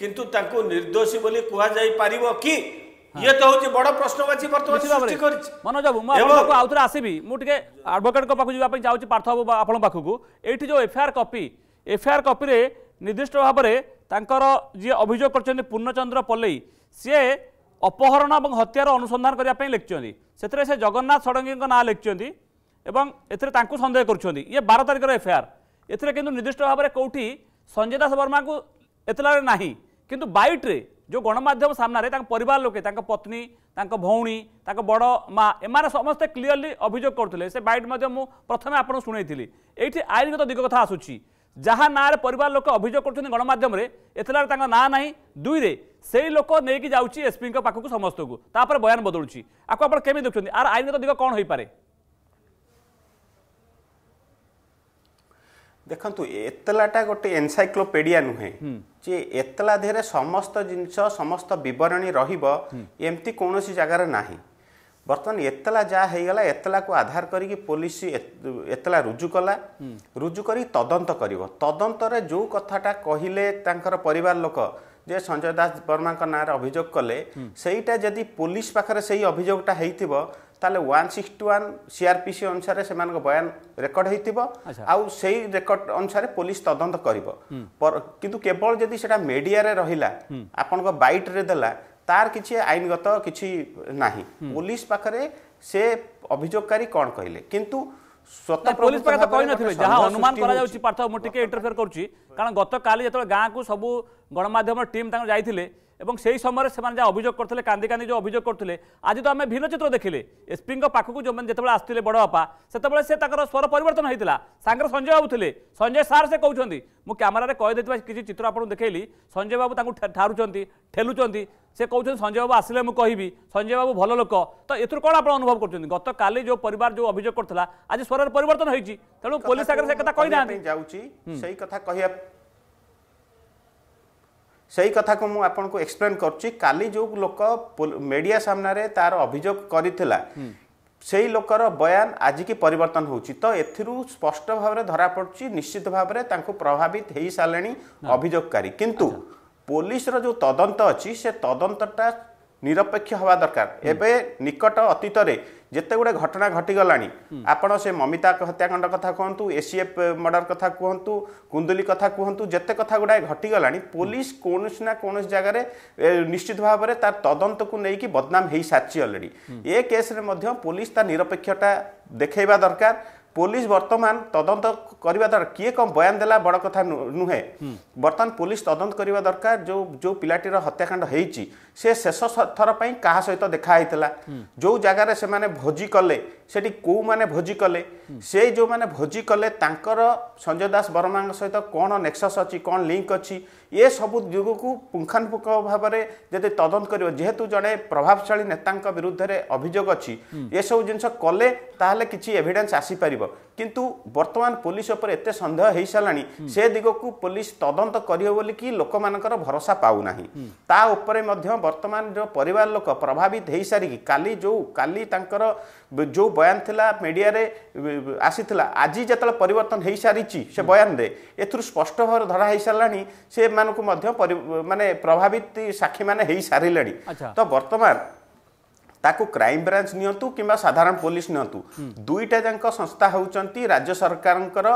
କିନ୍ତୁ ତାଙ୍କୁ ନିର୍ଦ୍ଦୋଷୀ ବୋଲି କୁହାଯାଇପାରିବ କି ଇଏ ତ ହଉଛି ବଡ ପ୍ରଶ୍ନବାଚୀ ବର୍ତ୍ତମାନ ସୃଷ୍ଟି କରିଛି ମନୋଜ ବାବୁ ମୁଁ ଆପଣଙ୍କ ଆଉଥରେ ଆସିବି ମୁଁ ଟିକେ ଆଡଭୋକେଟଙ୍କ ପାଖକୁ ଯିବା ପାଇଁ ଯାଉଛି ପାର୍ଥ ବାବୁ ଆପଣଙ୍କ ପାଖକୁ ଏଇଠି ଯୋଉ ଏଫଆଇଆର କପି ଏଫଆଇଆର କପିରେ ନିର୍ଦ୍ଦିଷ୍ଟ ଭାବରେ ତାଙ୍କର ଯିଏ ଅଭିଯୋଗ କରିଛନ୍ତି ପୂର୍ଣ୍ଣଚନ୍ଦ୍ର ପଲେଇ ସିଏ ଅପହରଣ ଏବଂ ହତ୍ୟାର ଅନୁସନ୍ଧାନ କରିବା ପାଇଁ ଲେଖିଛନ୍ତି ସେଥିରେ ସେ ଜଗନ୍ନାଥ ଷଡ଼ଙ୍ଗୀଙ୍କ ନାଁ ଲେଖିଛନ୍ତି ଏବଂ ଏଥିରେ ତାଙ୍କୁ ସନ୍ଦେହ କରୁଛନ୍ତି ଇଏ ବାର ତାରିଖର ଏଫଆଇଆର ଏଥିରେ କିନ୍ତୁ ନିର୍ଦ୍ଦିଷ୍ଟ ଭାବରେ କେଉଁଠି ସଞ୍ଜୟ ଦାସ ବର୍ମାଙ୍କୁ ଏତଲାରେ ନାହିଁ କିନ୍ତୁ ବାଇଟ୍ରେ ଯେଉଁ ଗଣମାଧ୍ୟମ ସାମ୍ନାରେ ତାଙ୍କ ପରିବାର ଲୋକେ ତାଙ୍କ ପତ୍ନୀ ତାଙ୍କ ଭଉଣୀ ତାଙ୍କ ବଡ଼ ମା ଏମାନେ ସମସ୍ତେ କ୍ଲିଅରଲି ଅଭିଯୋଗ କରୁଥିଲେ ସେ ବାଇଟ୍ ମଧ୍ୟ ମୁଁ ପ୍ରଥମେ ଆପଣଙ୍କୁ ଶୁଣେଇଥିଲି ଏଇଠି ଆଇନଗତ ଦିଗ କଥା ଆସୁଛି ଯାହା ନାଁରେ ପରିବାର ଲୋକ ଅଭିଯୋଗ କରୁଛନ୍ତି ଗଣମାଧ୍ୟମରେ ଏଥିଲାରେ ତାଙ୍କ ନାଁ ନାହିଁ ଦୁଇରେ ସେଇ ଲୋକ ନେଇକି ଯାଉଛି ଏସ୍ପିଙ୍କ ପାଖକୁ ସମସ୍ତଙ୍କୁ ତାପରେ ବୟାନ ବଦଳୁଛି ଆକୁ ଆପଣ କେମିତି ଦେଖୁଛନ୍ତି ଆର ଆଇନଗତ ଦିଗ କ'ଣ ହୋଇପାରେ ଦେଖନ୍ତୁ ଏତଲାଟା ଗୋଟେ ଏନସାଇକ୍ଲୋପେଡ଼ିଆ ନୁହେଁ ଯେ ଏତଲା ଦେହରେ ସମସ୍ତ ଜିନିଷ ସମସ୍ତ ବିବରଣୀ ରହିବ ଏମିତି କୌଣସି ଜାଗାରେ ନାହିଁ ବର୍ତ୍ତମାନ ଏତଲା ଯାହା ହେଇଗଲା ଏତଲାକୁ ଆଧାର କରିକି ପୋଲିସ ଏତଲା ରୁଜୁ କଲା ରୁଜୁ କରି ତଦନ୍ତ କରିବ ତଦନ୍ତରେ ଯେଉଁ କଥାଟା କହିଲେ ତାଙ୍କର ପରିବାର ଲୋକ ଯେ ସଞ୍ଜୟ ଦାସ ବର୍ମାଙ୍କ ନାଁରେ ଅଭିଯୋଗ କଲେ ସେଇଟା ଯଦି ପୋଲିସ ପାଖରେ ସେଇ ଅଭିଯୋଗଟା ହେଇଥିବ ତାହେଲେ ୱାନ୍ ସିକ୍ସଟି ୱାନ୍ ସିଆର୍ପିସି ଅନୁସାରେ ସେମାନଙ୍କ ବୟାନ ରେକର୍ଡ ହୋଇଥିବ ଆଉ ସେଇ ରେକର୍ଡ ଅନୁସାରେ ପୋଲିସ ତଦନ୍ତ କରିବ କିନ୍ତୁ କେବଳ ଯଦି ସେଇଟା ମେଡ଼ିଆରେ ରହିଲା ଆପଣଙ୍କ ବାଇଟ୍ରେ ଦେଲା ତାର କିଛି ଆଇନଗତ କିଛି ନାହିଁ ପୋଲିସ ପାଖରେ ସେ ଅଭିଯୋଗକାରୀ କ'ଣ କହିଲେ କିନ୍ତୁ ଯାହା ଅନୁମାନ କରାଯାଉଛି ପାର୍ଥ ମୁଁ ଟିକେ ଇଣ୍ଟରଫେୟର କରୁଛି କାରଣ ଗତକାଲି ଯେତେବେଳେ ଗାଁକୁ ସବୁ ଗଣମାଧ୍ୟମର ଟିମ୍ ତାଙ୍କର ଯାଇଥିଲେ এবং সেই সময় সে যা অভিযোগ করলে কান্দি কান্দি যে অভিযোগ করলে আজ তো আমি ভিন্ন চিত্র দেখলে এসপি পাখক যে যেতবে আসলে বড় বাপা সেতবে সে তাঁর স্বর পরিবর্তন হয়েছিল সাংরে সঞ্জয় বাবু লে সঞ্জয় সার সে কৌন মু ক্যামেরার কয়েদেবা কিছু চিত্র আপনার দেখাইলি সঞ্জয় বাবু তাঁর ঠারুচার ঠেলুচার সে কৌন সঞ্জয় বাবু আসলে মু কবি সঞ্জয় বাবু ভাল লোক তো এর কোণ আপনার অনুভব করছেন গতকালি যে পরিবার যে অভিযোগ করলে আজ স্বরের পরিবর্তন হয়েছে তেমন পুলিশ আগে সে কথা কই না যাচ্ছি সেই কথা সেই কথাকে ମୁଁ ଆପଣଙ୍କୁ ଏକ୍ସପ୍ଲେନ୍ କରୁଛି କାଲି ଯେଉଁ ଲୋକ ମିଡ଼ିଆ ସାମ୍ନାରେ ତାର ଅଭିଯୋଗ କରିଥିଲା সেই লোকর বয়ান আজিকি পরিবর্তন হচ্ছে তো এর স্পষ্ট ভাবে ধরা পড়ছে নিশ্চিত ভাবে তাঁকু প্রভাবিত হয়ে সারে অভিযোগকারী কিন্তু পুলিশর যে তদন্ত অছি সে তদন্তটা নিরপেক্ষ হওয়া দরকার এবে নিকট অতীতরে ଯେତେ ଗୁଡ଼ିଏ ଘଟଣା ଘଟିଗଲାଣି ଆପଣ ସେ ମମିତା ହତ୍ୟାକାଣ୍ଡ କଥା କୁହନ୍ତୁ ଏସିଏଫ୍ ମର୍ଡ଼ର କଥା କୁହନ୍ତୁ କୁନ୍ଦୁଲି କଥା କୁହନ୍ତୁ ଯେତେ କଥା ଗୁଡ଼ାଏ ଘଟିଗଲାଣି ପୋଲିସ କୌଣସି ନା କୌଣସି ଜାଗାରେ ନିଶ୍ଚିତ ଭାବରେ ତା ତଦନ୍ତକୁ ନେଇକି ବଦନାମ ହେଇସାରିଛି ଅଲରେଡ଼ି ଏ କେସ୍ରେ ମଧ୍ୟ ପୋଲିସ ତା ନିରପେକ୍ଷତା ଦେଖାଇବା ଦରକାର ପୋଲିସ ବର୍ତ୍ତମାନ ତଦନ୍ତ କରିବା ଦରକାର କିଏ କ'ଣ ବୟାନ ଦେଲା ବଡ଼ କଥା ନୁହେଁ ବର୍ତ୍ତମାନ ପୋଲିସ ତଦନ୍ତ କରିବା ଦରକାର ଯେଉଁ ଯେଉଁ ପିଲାଟିର ହତ୍ୟାକାଣ୍ଡ ହେଇଛି ସେ ଶେଷ ଥର ପାଇଁ କାହା ସହିତ ଦେଖା ହେଇଥିଲା ଯେଉଁ ଜାଗାରେ ସେମାନେ ଭୋଜି କଲେ ସେଠି କେଉଁମାନେ ଭୋଜି କଲେ ସେଇ ଯେଉଁମାନେ ଭୋଜି କଲେ ତାଙ୍କର ସଞ୍ଜୟ ଦାସ ବର୍ମାଙ୍କ ସହିତ କ'ଣ ନେକ୍ସସ୍ ଅଛି କ'ଣ ଲିଙ୍କ ଅଛି ଏସବୁ ଦିଗକୁ ପୁଙ୍ଖାନୁପୁଙ୍ଖ ଭାବରେ ଯଦି ତଦନ୍ତ କରିବ ଯେହେତୁ ଜଣେ ପ୍ରଭାବଶାଳୀ ନେତାଙ୍କ ବିରୁଦ୍ଧରେ ଅଭିଯୋଗ ଅଛି ଏସବୁ ଜିନିଷ କଲେ ତାହେଲେ କିଛି ଏଭିଡେନ୍ସ ଆସିପାରିବ কিন্তু বর্তমান পুলিশ উপরে এতে সন্দেহ হয়ে সারা সে দিগকু পুলিশ তদন্ত করিব বলি লোকমানকর ভরসা পাওনা তা উপরে মধ্য বর্তমান যে পরিবার লোক প্রভাবিত হয়ে সারিকি কালি যে কালি তাঁকর যে বয়ান লা মিডিয়ারে আসিলা আজি যেত পরিবর্তন হয়ে সারিছি সে বয়ানরে এর স্পষ্ট ভাবে ধরা হয়ে সারা সে মানে প্রভাবিত সাক্ষী মানে হয়ে সারে তো বর্তমান ତାକୁ କ୍ରାଇମବ୍ରାଞ୍ଚ ନିଅନ୍ତୁ କିମ୍ବା ସାଧାରଣ ପୋଲିସ ନିଅନ୍ତୁ ଦୁଇଟା ଯାକ ସଂସ୍ଥା ହେଉଛନ୍ତି ରାଜ୍ୟ ସରକାରଙ୍କର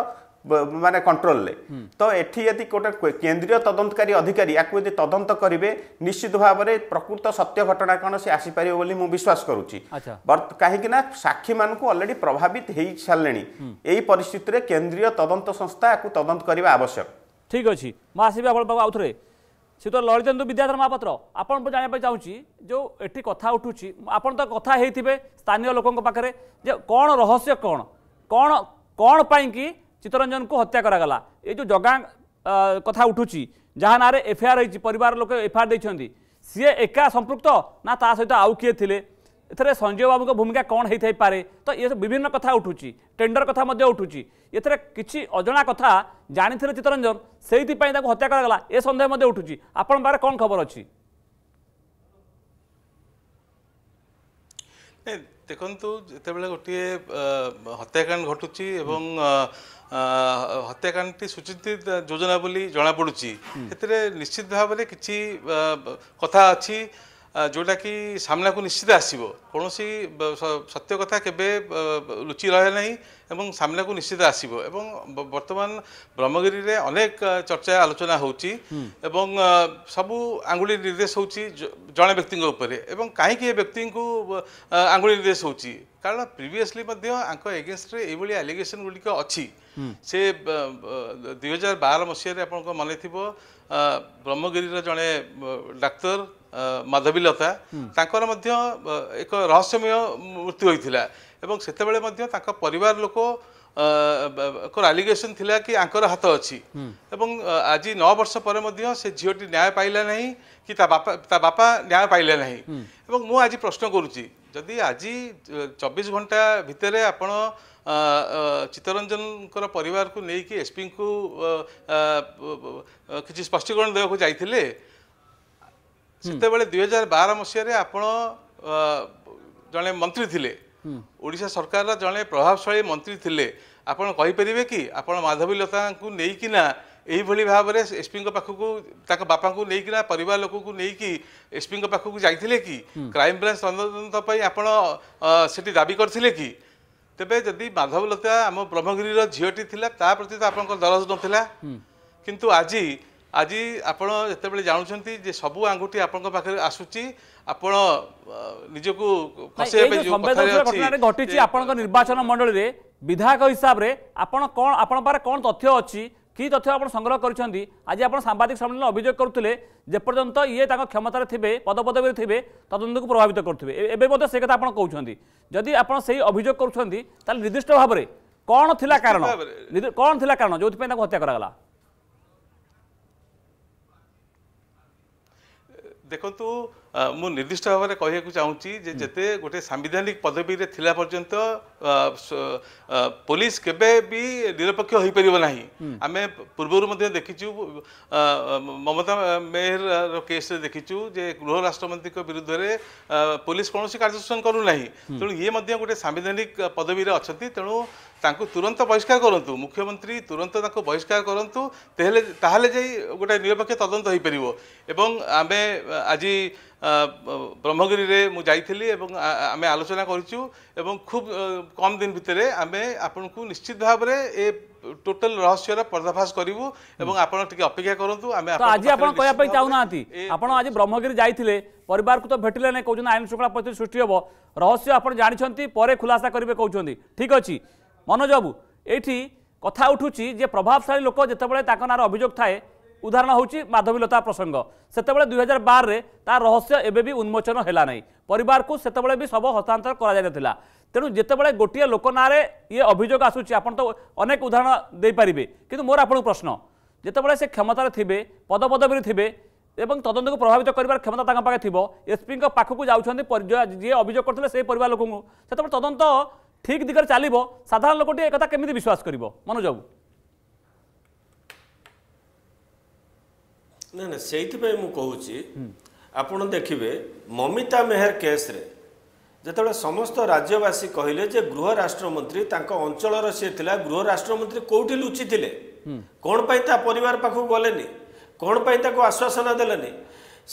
ମାନେ କଣ୍ଟ୍ରୋଲରେ ତ ଏଠି ଯଦି ଗୋଟେ କେନ୍ଦ୍ରୀୟ ତଦନ୍ତକାରୀ ଅଧିକାରୀ ୟାକୁ ଯଦି ତଦନ୍ତ କରିବେ ନିଶ୍ଚିତ ଭାବରେ ପ୍ରକୃତ ସତ୍ୟ ଘଟଣା କ'ଣ ସେ ଆସିପାରିବ ବୋଲି ମୁଁ ବିଶ୍ୱାସ କରୁଛି କାହିଁକି ନା ସାକ୍ଷୀମାନଙ୍କୁ ଅଲରେଡି ପ୍ରଭାବିତ ହେଇସାରିଲେଣି ଏହି ପରିସ୍ଥିତିରେ କେନ୍ଦ୍ରୀୟ ତଦନ୍ତ ସଂସ୍ଥା ୟାକୁ ତଦନ୍ତ କରିବା ଆବଶ୍ୟକ ଠିକ ଅଛି ମୁଁ ଆସିବି ଆପଣ ଆଉ ଥରେ ଶ୍ରୀଯୁକ୍ତ ଲଳିତେନ୍ଦୁ ବିଦ୍ୟାଧର ମହାପାତ୍ର ଆପଣଙ୍କୁ ଜାଣିବା ପାଇଁ ଚାହୁଁଛି ଯେଉଁ ଏଠି କଥା ଉଠୁଛି ଆପଣ ତ କଥା ହେଇଥିବେ ସ୍ଥାନୀୟ ଲୋକଙ୍କ ପାଖରେ ଯେ କ'ଣ ରହସ୍ୟ କ'ଣ କ'ଣ କ'ଣ ପାଇଁକି ଚିତ୍ତରଞ୍ଜନଙ୍କୁ ହତ୍ୟା କରାଗଲା ଏ ଯେଉଁ ଜଗା କଥା ଉଠୁଛି ଯାହା ନାଁରେ ଏଫ୍ଆଇଆର୍ ହେଇଛି ପରିବାର ଲୋକ ଏଫ୍ଆଇଆର୍ ଦେଇଛନ୍ତି ସିଏ ଏକା ସମ୍ପୃକ୍ତ ନା ତା ସହିତ ଆଉ କିଏ ଥିଲେ ଏଥିରେ ସଞ୍ଜୟ ବାବୁଙ୍କ ଭୂମିକା କ'ଣ ହେଇଥାଇପାରେ ତ ଏ ବିଭିନ୍ନ କଥା ଉଠୁଛି ଟେଣ୍ଡର କଥା ମଧ୍ୟ ଉଠୁଛି ଏଥିରେ କିଛି ଅଜଣା କଥା ଜାଣିଥିଲେ ଚିତ୍ତରଞ୍ଜନ ସେଇଥିପାଇଁ ତାକୁ ହତ୍ୟା କରାଗଲା ଏ ସନ୍ଦେହ ମଧ୍ୟ ଉଠୁଛି ଆପଣଙ୍କ ପାଖରେ କ'ଣ ଖବର ଅଛି ଦେଖନ୍ତୁ ଯେତେବେଳେ ଗୋଟିଏ ହତ୍ୟାକାଣ୍ଡ ଘଟୁଛି ଏବଂ ହତ୍ୟାକାଣ୍ଡଟି ସୂଚିତ ଯୋଜନା ବୋଲି ଜଣାପଡ଼ୁଛି ସେଥିରେ ନିଶ୍ଚିତ ଭାବରେ କିଛି କଥା ଅଛି ଯେଉଁଟାକି ସାମ୍ନାକୁ ନିଶ୍ଚିତ ଆସିବ କୌଣସି ସତ୍ୟ କଥା କେବେ ଲୁଚି ରହେ ନାହିଁ ଏବଂ ସାମ୍ନାକୁ ନିଶ୍ଚିତ ଆସିବ ଏବଂ ବର୍ତ୍ତମାନ ବ୍ରହ୍ମଗିରିରେ ଅନେକ ଚର୍ଚ୍ଚା ଆଲୋଚନା ହେଉଛି ଏବଂ ସବୁ ଆଙ୍ଗୁଳି ନିର୍ଦ୍ଦେଶ ହେଉଛି ଜଣେ ବ୍ୟକ୍ତିଙ୍କ ଉପରେ ଏବଂ କାହିଁକି ଏ ବ୍ୟକ୍ତିଙ୍କୁ ଆଙ୍ଗୁଳି ନିର୍ଦ୍ଦେଶ ହେଉଛି କାରଣ ପ୍ରିଭିୟସ୍ଲି ମଧ୍ୟ ଆଙ୍କ ଏଗେନ୍ଷ୍ଟରେ ଏଇଭଳି ଆଲିଗେସନ୍ ଗୁଡ଼ିକ ଅଛି ସେ ଦୁଇହଜାର ବାର ମସିହାରେ ଆପଣଙ୍କ ମନେଥିବ ବ୍ରହ୍ମଗିରିର ଜଣେ ଡାକ୍ତର ମାଧବୀଲତା ତାଙ୍କର ମଧ୍ୟ ଏକ ରହସ୍ୟମୟ ମୃତ୍ୟୁ ହୋଇଥିଲା ଏବଂ ସେତେବେଳେ ମଧ୍ୟ ତାଙ୍କ ପରିବାର ଲୋକ ଙ୍କର ଆଲିଗେସନ୍ ଥିଲା କି ଆଙ୍କର ହାତ ଅଛି ଏବଂ ଆଜି ନଅ ବର୍ଷ ପରେ ମଧ୍ୟ ସେ ଝିଅଟି ନ୍ୟାୟ ପାଇଲା ନାହିଁ କି ତା ବାପା ତା ବାପା ନ୍ୟାୟ ପାଇଲା ନାହିଁ ଏବଂ ମୁଁ ଆଜି ପ୍ରଶ୍ନ କରୁଛି ଯଦି ଆଜି ଚବିଶ ଘଣ୍ଟା ଭିତରେ ଆପଣ ଚିତ୍ତରଞ୍ଜନଙ୍କର ପରିବାରକୁ ନେଇକି ଏସ୍ପିଙ୍କୁ କିଛି ସ୍ପଷ୍ଟୀକରଣ ଦେବାକୁ ଯାଇଥିଲେ ସେତେବେଳେ ଦୁଇ ହଜାର ବାର ମସିହାରେ ଆପଣ ଜଣେ ମନ୍ତ୍ରୀ ଥିଲେ ଓଡ଼ିଶା ସରକାରର ଜଣେ ପ୍ରଭାବଶାଳୀ ମନ୍ତ୍ରୀ ଥିଲେ ଆପଣ କହିପାରିବେ କି ଆପଣ ମାଧବୀ ଲତାଙ୍କୁ ନେଇକିନା ଏଇଭଳି ଭାବରେ ଏସ୍ପିଙ୍କ ପାଖକୁ ତାଙ୍କ ବାପାଙ୍କୁ ନେଇକିନା ପରିବାର ଲୋକଙ୍କୁ ନେଇକି ଏସ୍ପିଙ୍କ ପାଖକୁ ଯାଇଥିଲେ କି କ୍ରାଇମବ୍ରାଞ୍ଚ ତଦନ୍ତ ପାଇଁ ଆପଣ ସେଠି ଦାବି କରିଥିଲେ କି ତେବେ ଯଦି ମାଧବଲତା ଆମ ବ୍ରହ୍ମଗିରିର ଝିଅଟି ଥିଲା ତା ପ୍ରତି ତ ଆପଣଙ୍କ ଦରଜ ନଥିଲା କିନ୍ତୁ ଆଜି আজি আপনার যেতবে জাঁচান যে সব আঙ্গুটি আপনার পাখে আসুচি আপনার নিজক ঘটিছি আপনার নির্বাচন মন্ডলী বিধায়ক হিসাবে আপনার কম আপনার পাখে কোণ তথ্য অনেক কি তথ্য আপনার সংগ্রহ করছেন আজ আপনার সাংবাদিক সম্মেলন অভিযোগ করুলে যেপর্যন্ত ইয়ে তাঁর ক্ষমতার থাকবে পদপদবী থাকবে তদন্তকে প্রভাবিত করবে এবে মধ্যে সে কথা আপনার কৌন যদি আপনার সেই অভিযোগ করছেন তাহলে নির্দিষ্ট ভাবে কম লা কারণ কম লা কারণ যে হত্যা করা ଦେଖନ୍ତୁ ମୁଁ ନିର୍ଦ୍ଦିଷ୍ଟ ଭାବରେ କହିବାକୁ ଚାହୁଁଛି ଯେ ଯେତେ ଗୋଟେ ସାମ୍ବିଧାନିକ ପଦବୀରେ ଥିଲା ପର୍ଯ୍ୟନ୍ତ ପୋଲିସ କେବେ ବି ନିରପେକ୍ଷ ହୋଇପାରିବ ନାହିଁ ଆମେ ପୂର୍ବରୁ ମଧ୍ୟ ଦେଖିଛୁ ମମତା ମେହେରର କେସରେ ଦେଖିଛୁ ଯେ ଗୃହ ରାଷ୍ଟ୍ରମନ୍ତ୍ରୀଙ୍କ ବିରୁଦ୍ଧରେ ପୋଲିସ କୌଣସି କାର୍ଯ୍ୟାନୁଷ୍ଠାନ କରୁନାହିଁ ତେଣୁ ଇଏ ମଧ୍ୟ ଗୋଟେ ସାମ୍ବିଧାନିକ ପଦବୀରେ ଅଛନ୍ତି ତେଣୁ ତାଙ୍କୁ ତୁରନ୍ତ ବହିଷ୍କାର କରନ୍ତୁ ମୁଖ୍ୟମନ୍ତ୍ରୀ ତୁରନ୍ତ ତାଙ୍କୁ ବହିଷ୍କାର କରନ୍ତୁ ତାହେଲେ ତାହେଲେ ଯାଇ ଗୋଟେ ନିରପେକ୍ଷ ତଦନ୍ତ ହୋଇପାରିବ ଏବଂ ଆମେ ଆଜି ବ୍ରହ୍ମଗିରିରେ ମୁଁ ଯାଇଥିଲି ଏବଂ ଆମେ ଆଲୋଚନା କରିଛୁ ଏବଂ ଖୁବ୍ କମ୍ ଦିନ ଭିତରେ ଆମେ ଆପଣଙ୍କୁ ନିଶ୍ଚିତ ଭାବରେ ଏ ଟୋଟାଲ ରହସ୍ୟର ପର୍ଦ୍ଦାଫାଶ କରିବୁ ଏବଂ ଆପଣ ଟିକେ ଅପେକ୍ଷା କରନ୍ତୁ ଆମେ ଆଜି ଆପଣ କହିବା ପାଇଁ ଚାହୁଁନାହାନ୍ତି ଆପଣ ଆଜି ବ୍ରହ୍ମଗିରି ଯାଇଥିଲେ ପରିବାରକୁ ତ ଭେଟିଲେ ନାହିଁ କହୁଛନ୍ତି ଆଇନ ଶୃଙ୍ଖଳା ପରିସ୍ଥିତି ସୃଷ୍ଟି ହେବ ରହସ୍ୟ ଆପଣ ଜାଣିଛନ୍ତି ପରେ ଖୁଲାସା କରିବେ କହୁଛନ୍ତି ଠିକ୍ ଅଛି ମନୋଜବାବୁ ଏଇଠି କଥା ଉଠୁଛି ଯେ ପ୍ରଭାବଶାଳୀ ଲୋକ ଯେତେବେଳେ ତାଙ୍କ ନାଁରେ ଅଭିଯୋଗ ଥାଏ ଉଦାହରଣ ହେଉଛି ମାଧବୀଲତା ପ୍ରସଙ୍ଗ ସେତେବେଳେ ଦୁଇ ହଜାର ବାରରେ ତା ରହସ୍ୟ ଏବେ ବି ଉନ୍ମୋଚନ ହେଲା ନାହିଁ ପରିବାରକୁ ସେତେବେଳେ ବି ଶବ ହସ୍ତାନ୍ତର କରାଯାଇନଥିଲା ତେଣୁ ଯେତେବେଳେ ଗୋଟିଏ ଲୋକ ନାଁରେ ଇଏ ଅଭିଯୋଗ ଆସୁଛି ଆପଣ ତ ଅନେକ ଉଦାହରଣ ଦେଇପାରିବେ କିନ୍ତୁ ମୋର ଆପଣଙ୍କୁ ପ୍ରଶ୍ନ ଯେତେବେଳେ ସେ କ୍ଷମତାରେ ଥିବେ ପଦ ପଦବୀରେ ଥିବେ ଏବଂ ତଦନ୍ତକୁ ପ୍ରଭାବିତ କରିବାର କ୍ଷମତା ତାଙ୍କ ପାଖରେ ଥିବ ଏସ୍ପିଙ୍କ ପାଖକୁ ଯାଉଛନ୍ତି ଯିଏ ଅଭିଯୋଗ କରିଥିଲେ ସେହି ପରିବାର ଲୋକଙ୍କୁ ସେତେବେଳେ ତଦନ୍ତ ଠିକ୍ ଦିଗରେ ଚାଲିବ ସାଧାରଣ ଲୋକଟି ଏ କଥା କେମିତି ବିଶ୍ୱାସ କରିବ ମନୋଜବାବୁ ନାଇଁ ନାଇଁ ସେଇଥିପାଇଁ ମୁଁ କହୁଛି ଆପଣ ଦେଖିବେ ମମିତା ମେହର କେସ୍ରେ ଯେତେବେଳେ ସମସ୍ତ ରାଜ୍ୟବାସୀ କହିଲେ ଯେ ଗୃହ ରାଷ୍ଟ୍ରମନ୍ତ୍ରୀ ତାଙ୍କ ଅଞ୍ଚଳର ସିଏ ଥିଲା ଗୃହ ରାଷ୍ଟ୍ରମନ୍ତ୍ରୀ କେଉଁଠି ଲୁଚିଥିଲେ କ'ଣ ପାଇଁ ତା ପରିବାର ପାଖକୁ ଗଲେନି କ'ଣ ପାଇଁ ତାକୁ ଆଶ୍ୱାସନା ଦେଲେନି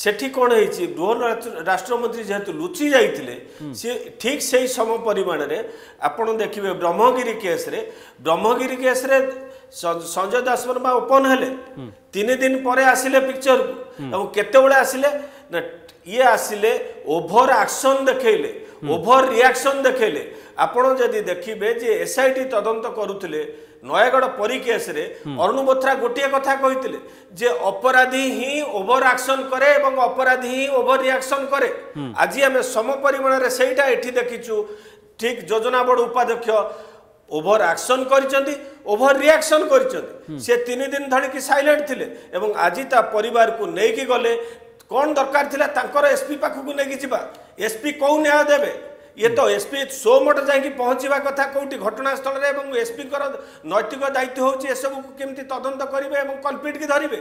ସେଠି କ'ଣ ହେଇଛି ଗୃହ ରାଷ୍ଟ୍ରମନ୍ତ୍ରୀ ଯେହେତୁ ଲୁଚି ଯାଇଥିଲେ ସିଏ ଠିକ୍ ସେଇ ସମ ପରିମାଣରେ ଆପଣ ଦେଖିବେ ବ୍ରହ୍ମଗିରି କେସ୍ରେ ବ୍ରହ୍ମଗିରି କେସ୍ରେ ସଞ୍ଜୟ ଦାସବର୍ମା ଓପନ୍ ହେଲେ ତିନି ଦିନ ପରେ ଆସିଲେ ପିକ୍ଚରକୁ ଏବଂ କେତେବେଳେ ଆସିଲେ ନା ଇଏ ଆସିଲେ ଓଭର ଆକ୍ସନ୍ ଦେଖେଇଲେ ଓଭର ରିଆକ୍ସନ୍ ଦେଖେଇଲେ ଆପଣ ଯଦି ଦେଖିବେ ଯେ ଏସ୍ଆଇଟି ତଦନ୍ତ କରୁଥିଲେ ନୟାଗଡ଼ ପରୀ କେସ୍ରେ ଅରୁଣ ବୋଥ୍ରା ଗୋଟିଏ କଥା କହିଥିଲେ ଯେ ଅପରାଧୀ ହିଁ ଓଭର ଆକ୍ସନ କରେ ଏବଂ ଅପରାଧୀ ହିଁ ଓଭର ରିଆକ୍ସନ କରେ ଆଜି ଆମେ ସମ ପରିମାଣରେ ସେଇଟା ଏଠି ଦେଖିଛୁ ଠିକ୍ ଯୋଜନା ବୋର୍ଡ ଉପାଧ୍ୟକ୍ଷ ওভর আকশন করেছেন ওভর রিয়াকশন করেছেন সে তিন দিন ধরিকি সাইলেন্ট লে এবং আজ তা পরিবার নেই গলে কন দরকার লা তাঁর এসপি পাখক নেই যা এসপি কেউ ন্যায় দেবে ଇଏ ତ ଏସ୍ପି ସୋମୋଟ ଯାଇକି ପହଞ୍ଚିବା କଥା କେଉଁଠି ଘଟଣାସ୍ଥଳରେ ଏବଂ ଏସ୍ପିଙ୍କର ନୈତିକ ଦାୟିତ୍ୱ ହେଉଛି ଏସବୁକୁ କେମିତି ତଦନ୍ତ କରିବେ ଏବଂ କଲ୍ପିଟ୍କି ଧରିବେ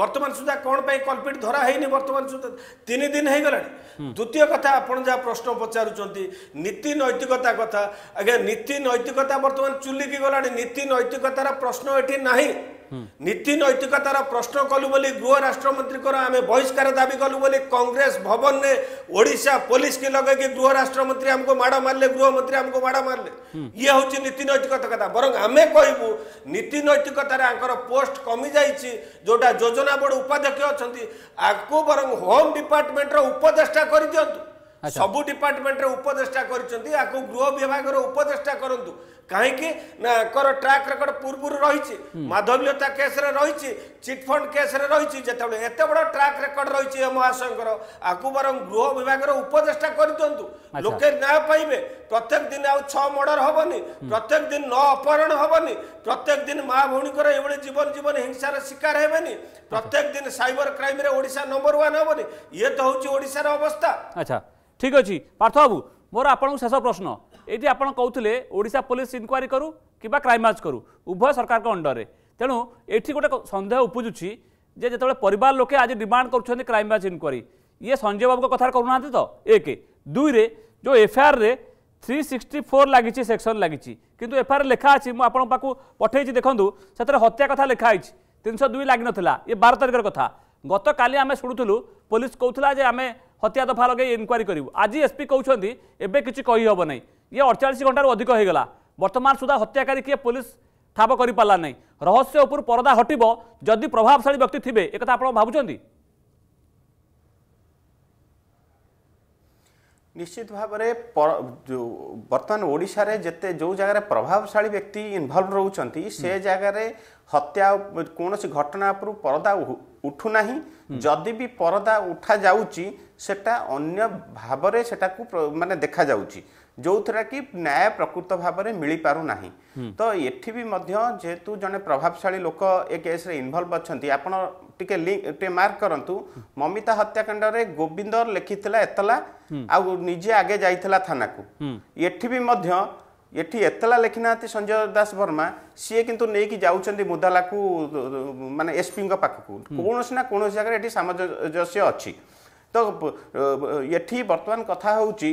ବର୍ତ୍ତମାନ ସୁଦ୍ଧା କ'ଣ ପାଇଁ କଲ୍ପିଟ୍ ଧରା ହେଇନି ବର୍ତ୍ତମାନ ସୁଦ୍ଧା ତିନି ଦିନ ହେଇଗଲାଣି ଦ୍ୱିତୀୟ କଥା ଆପଣ ଯାହା ପ୍ରଶ୍ନ ପଚାରୁଛନ୍ତି ନୀତି ନୈତିକତା କଥା ଆଜ୍ଞା ନୀତି ନୈତିକତା ବର୍ତ୍ତମାନ ଚୁଲିକି ଗଲାଣି ନୀତି ନୈତିକତାର ପ୍ରଶ୍ନ ଏଠି ନାହିଁ ନୀତି ନୈତିକତାର ପ୍ରଶ୍ନ କଲୁ ବୋଲି ଗୃହ ରାଷ୍ଟ୍ରମନ୍ତ୍ରୀଙ୍କର ଆମେ ବହିଷ୍କାର ଦାବି କଲୁ ବୋଲି କଂଗ୍ରେସ ଭବନରେ ଓଡ଼ିଶା ପୋଲିସ କି ଲଗେଇକି ଗୃହ ରାଷ୍ଟ୍ରମନ୍ତ୍ରୀ ଆମକୁ ମାଡ଼ ମାରିଲେ ଗୃହମନ୍ତ୍ରୀ ଆମକୁ ମାଡ଼ ମାରିଲେ ଇଏ ହେଉଛି ନୀତି ନୈତିକତା କଥା ବରଂ ଆମେ କହିବୁ ନୀତି ନୈତିକତାରେ ଆଙ୍କର ପୋଷ୍ଟ କମିଯାଇଛି ଯୋଉଟା ଯୋଜନା ବୋର୍ଡ ଉପାଧ୍ୟକ୍ଷ ଅଛନ୍ତି ଆକୁ ବରଂ ହୋମ୍ ଡିପାର୍ଟମେଣ୍ଟର ଉପଦେଷ୍ଟା କରିଦିଅନ୍ତୁ ସବୁ ଡିପାର୍ଟମେଣ୍ଟରେ ଉପଦେଷ୍ଟା କରିଛନ୍ତି ଆକୁ ଗୃହ ବିଭାଗର ଉପଦେଷ୍ଟା କରନ୍ତୁ କାହିଁକି ନା ଆଙ୍କର ଟ୍ରାକ୍ ରେକର୍ଡ ପୂର୍ବରୁ ରହିଛି ମାଧବୀଲତା କେସ୍ରେ ରହିଛି ଚିଟ୍ଫଣ୍ଡ କେସ୍ରେ ରହିଛି ଯେତେବେଳେ ଏତେ ବଡ଼ ଟ୍ରାକ୍ ରେକର୍ଡ ରହିଛି ଆମ ଆଶଙ୍କର ଆକୁ ବରଂ ଗୃହ ବିଭାଗର ଉପଦେଷ୍ଟା କରିଦିଅନ୍ତୁ ଲୋକେ ନ୍ୟାୟ ପାଇବେ ପ୍ରତ୍ୟେକ ଦିନ ଆଉ ଛଅ ମର୍ଡର ହବନି ପ୍ରତ୍ୟେକ ଦିନ ନଅ ଅପହରଣ ହବନି ପ୍ରତ୍ୟେକ ଦିନ ମା ଭଉଣୀଙ୍କର ଏଭଳି ଜୀବନ ଜୀବନ ହିଂସାର ଶିକାର ହେବେନି ପ୍ରତ୍ୟେକ ଦିନ ସାଇବର କ୍ରାଇମ୍ରେ ଓଡ଼ିଶା ନମ୍ବର ୱାନ୍ ହବନି ଇଏ ତ ହେଉଛି ଓଡ଼ିଶାର ଅବସ୍ଥା ଆଚ୍ଛା ଠିକ୍ ଅଛି ପାର୍ଥ ବାବୁ ମୋର ଆପଣଙ୍କୁ ଶେଷ ପ୍ରଶ୍ନ ଏଇଠି ଆପଣ କହୁଥିଲେ ଓଡ଼ିଶା ପୋଲିସ ଇନକ୍ୱାରି କରୁ କିମ୍ବା କ୍ରାଇମବ୍ରାଞ୍ଚ କରୁ ଉଭୟ ସରକାରଙ୍କ ଅଣ୍ଡରରେ ତେଣୁ ଏଠି ଗୋଟେ ସନ୍ଦେହ ଉପୁଜୁଛି ଯେ ଯେତେବେଳେ ପରିବାର ଲୋକେ ଆଜି ଡିମାଣ୍ଡ କରୁଛନ୍ତି କ୍ରାଇମବ୍ରାଞ୍ଚ ଇନକ୍ୱାରି ଇଏ ସଞ୍ଜୟ ବାବୁଙ୍କ କଥାରେ କରୁନାହାନ୍ତି ତ ଏକ ଦୁଇରେ ଯେଉଁ ଏଫ୍ଆଇଆର୍ରେ থ্রি সিক্সটি ফোর লাগিছে সেকশন লাগিছে কিন্তু এফআইআর লেখা আছে মু আপনার পাখু পঠাইছি দেখুন সেতরে হত্যা কথা লেখা হয়েছে তিনশো দুই লাগি নথিলা এ বার তারিখের কথা গতকালি আমি শুণুলু পুলিশ কৌলা যে আমি হত্যা দফা লগাই ইনকোয়ারি করবু আজ এসপি কৌন এবে কিছু কই হব নাই ଇଏ ଅଡ଼ଚାଳିଶ ଘଣ୍ଟାରୁ ଅଧିକ ହୋଇଗଲା ବର୍ତ୍ତମାନ ସୁଦ୍ଧା ହତ୍ୟାକାରୀ କିଏ ପୋଲିସ ଠାବ କରିପାରିଲା ନାହିଁ ରହସ୍ୟ ଉପରୁ ପରଦା ହଟିବ ଯଦି ପ୍ରଭାବଶାଳୀ ବ୍ୟକ୍ତି ଥିବେ ଏକଥା ଆପଣ ଭାବୁଛନ୍ତି ନିଶ୍ଚିତ ଭାବରେ ବର୍ତ୍ତମାନ ଓଡ଼ିଶାରେ ଯେତେ ଯେଉଁ ଜାଗାରେ ପ୍ରଭାବଶାଳୀ ବ୍ୟକ୍ତି ଇନଭଲ୍ଭ ରହୁଛନ୍ତି ସେ ଜାଗାରେ ହତ୍ୟା କୌଣସି ଘଟଣା ଉପରୁ ପରଦା ଉଠୁନାହିଁ ଯଦି ବି ପରଦା ଉଠାଯାଉଛି ସେଟା ଅନ୍ୟ ଭାବରେ ସେଟାକୁ ମାନେ ଦେଖାଯାଉଛି ଯେଉଁଥିରେ କି ନ୍ୟାୟ ପ୍ରକୃତ ଭାବରେ ମିଳିପାରୁନାହିଁ ତ ଏଠି ବି ମଧ୍ୟ ଯେହେତୁ ଜଣେ ପ୍ରଭାବଶାଳୀ ଲୋକ ଏ କେସ୍ରେ ଇନଭଲ୍ଭ ଅଛନ୍ତି ଆପଣ ଟିକେ ଟିକେ ମାର୍କ କରନ୍ତୁ ମମିତା ହତ୍ୟାକାଣ୍ଡରେ ଗୋବିନ୍ଦ ଲେଖିଥିଲା ଏତଲା ଆଉ ନିଜେ ଆଗେ ଯାଇଥିଲା ଥାନାକୁ ଏଠି ବି ମଧ୍ୟ ଏଠି ଏତଲା ଲେଖିନାହାନ୍ତି ସଞ୍ଜୟ ଦାସ ବର୍ମା ସିଏ କିନ୍ତୁ ନେଇକି ଯାଉଛନ୍ତି ମୁଦାଲାକୁ ମାନେ ଏସ୍ପିଙ୍କ ପାଖକୁ କୌଣସି ନା କୌଣସି ଜାଗାରେ ଏଠି ସାମଞ୍ଜସ୍ୟ ଅଛି ତ ଏଠି ବର୍ତ୍ତମାନ କଥା ହେଉଛି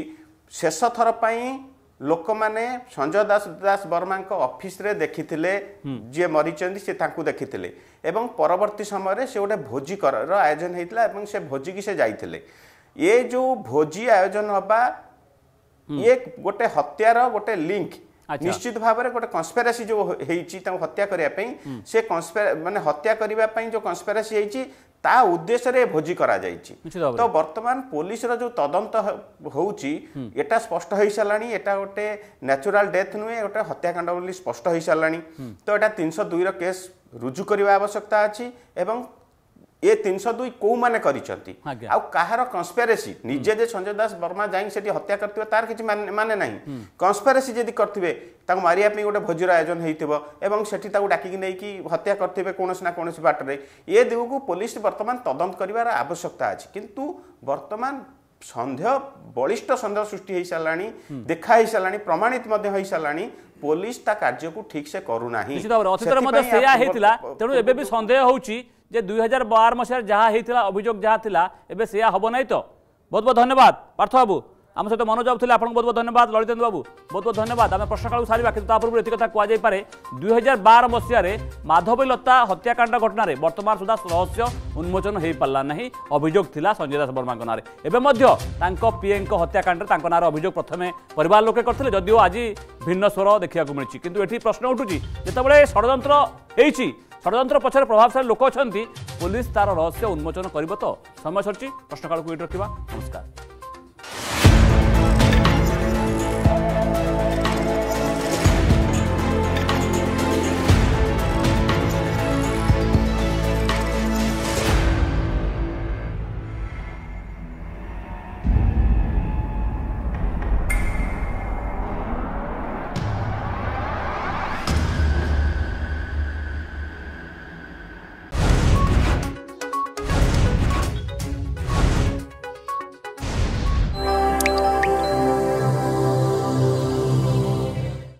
ଶେଷ ଥର ପାଇଁ ଲୋକମାନେ ସଞ୍ଜୟ ଦାସ ଦାସ ବର୍ମାଙ୍କ ଅଫିସରେ ଦେଖିଥିଲେ ଯିଏ ମରିଛନ୍ତି ସେ ତାଙ୍କୁ ଦେଖିଥିଲେ ଏବଂ ପରବର୍ତ୍ତୀ ସମୟରେ ସେ ଗୋଟେ ଭୋଜିର ଆୟୋଜନ ହେଇଥିଲା ଏବଂ ସେ ଭୋଜିକି ସେ ଯାଇଥିଲେ ଏ ଯେଉଁ ଭୋଜି ଆୟୋଜନ ହେବା ଇଏ ଗୋଟେ ହତ୍ୟାର ଗୋଟେ ଲିଙ୍କ ନିଶ୍ଚିତ ଭାବରେ ଗୋଟେ କନ୍ସପେରାସି ଯେଉଁ ହେଇଛି ତାଙ୍କୁ ହତ୍ୟା କରିବା ପାଇଁ ସେ ମାନେ ହତ୍ୟା କରିବା ପାଇଁ ଯେଉଁ କନ୍ସପେରାସି ହେଇଛି ତା ଉଦ୍ଦେଶ୍ୟରେ ଭୋଜି କରାଯାଇଛି ତ ବର୍ତ୍ତମାନ ପୋଲିସର ଯେଉଁ ତଦନ୍ତ ହେଉଛି ଏଟା ସ୍ପଷ୍ଟ ହୋଇସାରିଲାଣି ଏଟା ଗୋଟେ ନ୍ୟାଚୁରାଲ ଡେଥ୍ ନୁହେଁ ଗୋଟେ ହତ୍ୟାକାଣ୍ଡ ବୋଲି ସ୍ପଷ୍ଟ ହୋଇସାରିଲାଣି ତ ଏଟା ତିନିଶହ ଦୁଇର କେସ୍ ରୁଜୁ କରିବା ଆବଶ୍ୟକତା ଅଛି ଏବଂ ଏ ତିନିଶହ ଦୁଇ କେଉଁମାନେ କରିଛନ୍ତି ଆଉ କାହାର କନ୍ସପାରେସି ନିଜେ ଯେ ସଞ୍ଜୟ ଦାସ ବର୍ମା ଯାଇକି ସେଠି ହତ୍ୟା କରିଥିବେ ତାର କିଛି ମାନେ ନାହିଁ କନ୍ସପାରେସି ଯଦି କରିଥିବେ ତାକୁ ମାରିବା ପାଇଁ ଗୋଟେ ଭୋଜିର ଆୟୋଜନ ହେଇଥିବ ଏବଂ ସେଠି ତାକୁ ଡାକିକି ନେଇକି ହତ୍ୟା କରିଥିବେ କୌଣସି ନା କୌଣସି ବାଟରେ ଏ ଦିଗକୁ ପୋଲିସ ବର୍ତ୍ତମାନ ତଦନ୍ତ କରିବାର ଆବଶ୍ୟକତା ଅଛି କିନ୍ତୁ ବର୍ତ୍ତମାନ ସନ୍ଦେହ ବଳିଷ୍ଠ ସନ୍ଦେହ ସୃଷ୍ଟି ହେଇସାରିଲାଣି ଦେଖା ହେଇସାରିଲାଣି ପ୍ରମାଣିତ ମଧ୍ୟ ହେଇସାରିଲାଣି ପୋଲିସ ତା କାର୍ଯ୍ୟକୁ ଠିକ୍ ସେ କରୁନାହିଁ ମଧ୍ୟ ତେଣୁ ଏବେ ବି ସନ୍ଦେହ ହେଉଛି যে দুই হাজার বার মশার যা হয়েছিল অভিযোগ যা লা এবে সে হব নাই তো বহু বহু ধন্যবাদ পার্থ বাবু আমার সহ মনোজবাবু লে আপনার বহু বহু ধন্যবাদ ললিতেন্দু বাবু বহু বহু ধন্যবাদ আমি প্রশ্নকাল সারা কিন্তু তা পূর্ব এটি কথা কুযাই পে দুই হাজার বার মশায় লতা হত্যাকাণ্ড ঘটনার বর্তমান সুদ্ধা রহস্য উন্মোচন হয়ে পারা না অভিযোগ লা সঞ্জয় দাস বর্মা নাঁরে এবে পিএ হত্যাকাণ্ডে তাঁর নাঁর অভিযোগ প্রথমে পরিবার লোকে করলে যদিও আজ ভিন্ন স্বর দেখা মিছে কিন্তু এটি প্রশ্ন উঠুছি যেতবে ষড়যন্ত্র হয়েছি षडन्त पछर प्रभावशाली लोक अहिले पुलिस तार र रहस्य उन्मोचन गरेर त समय सरि प्रश्नकाल्या नमस्कार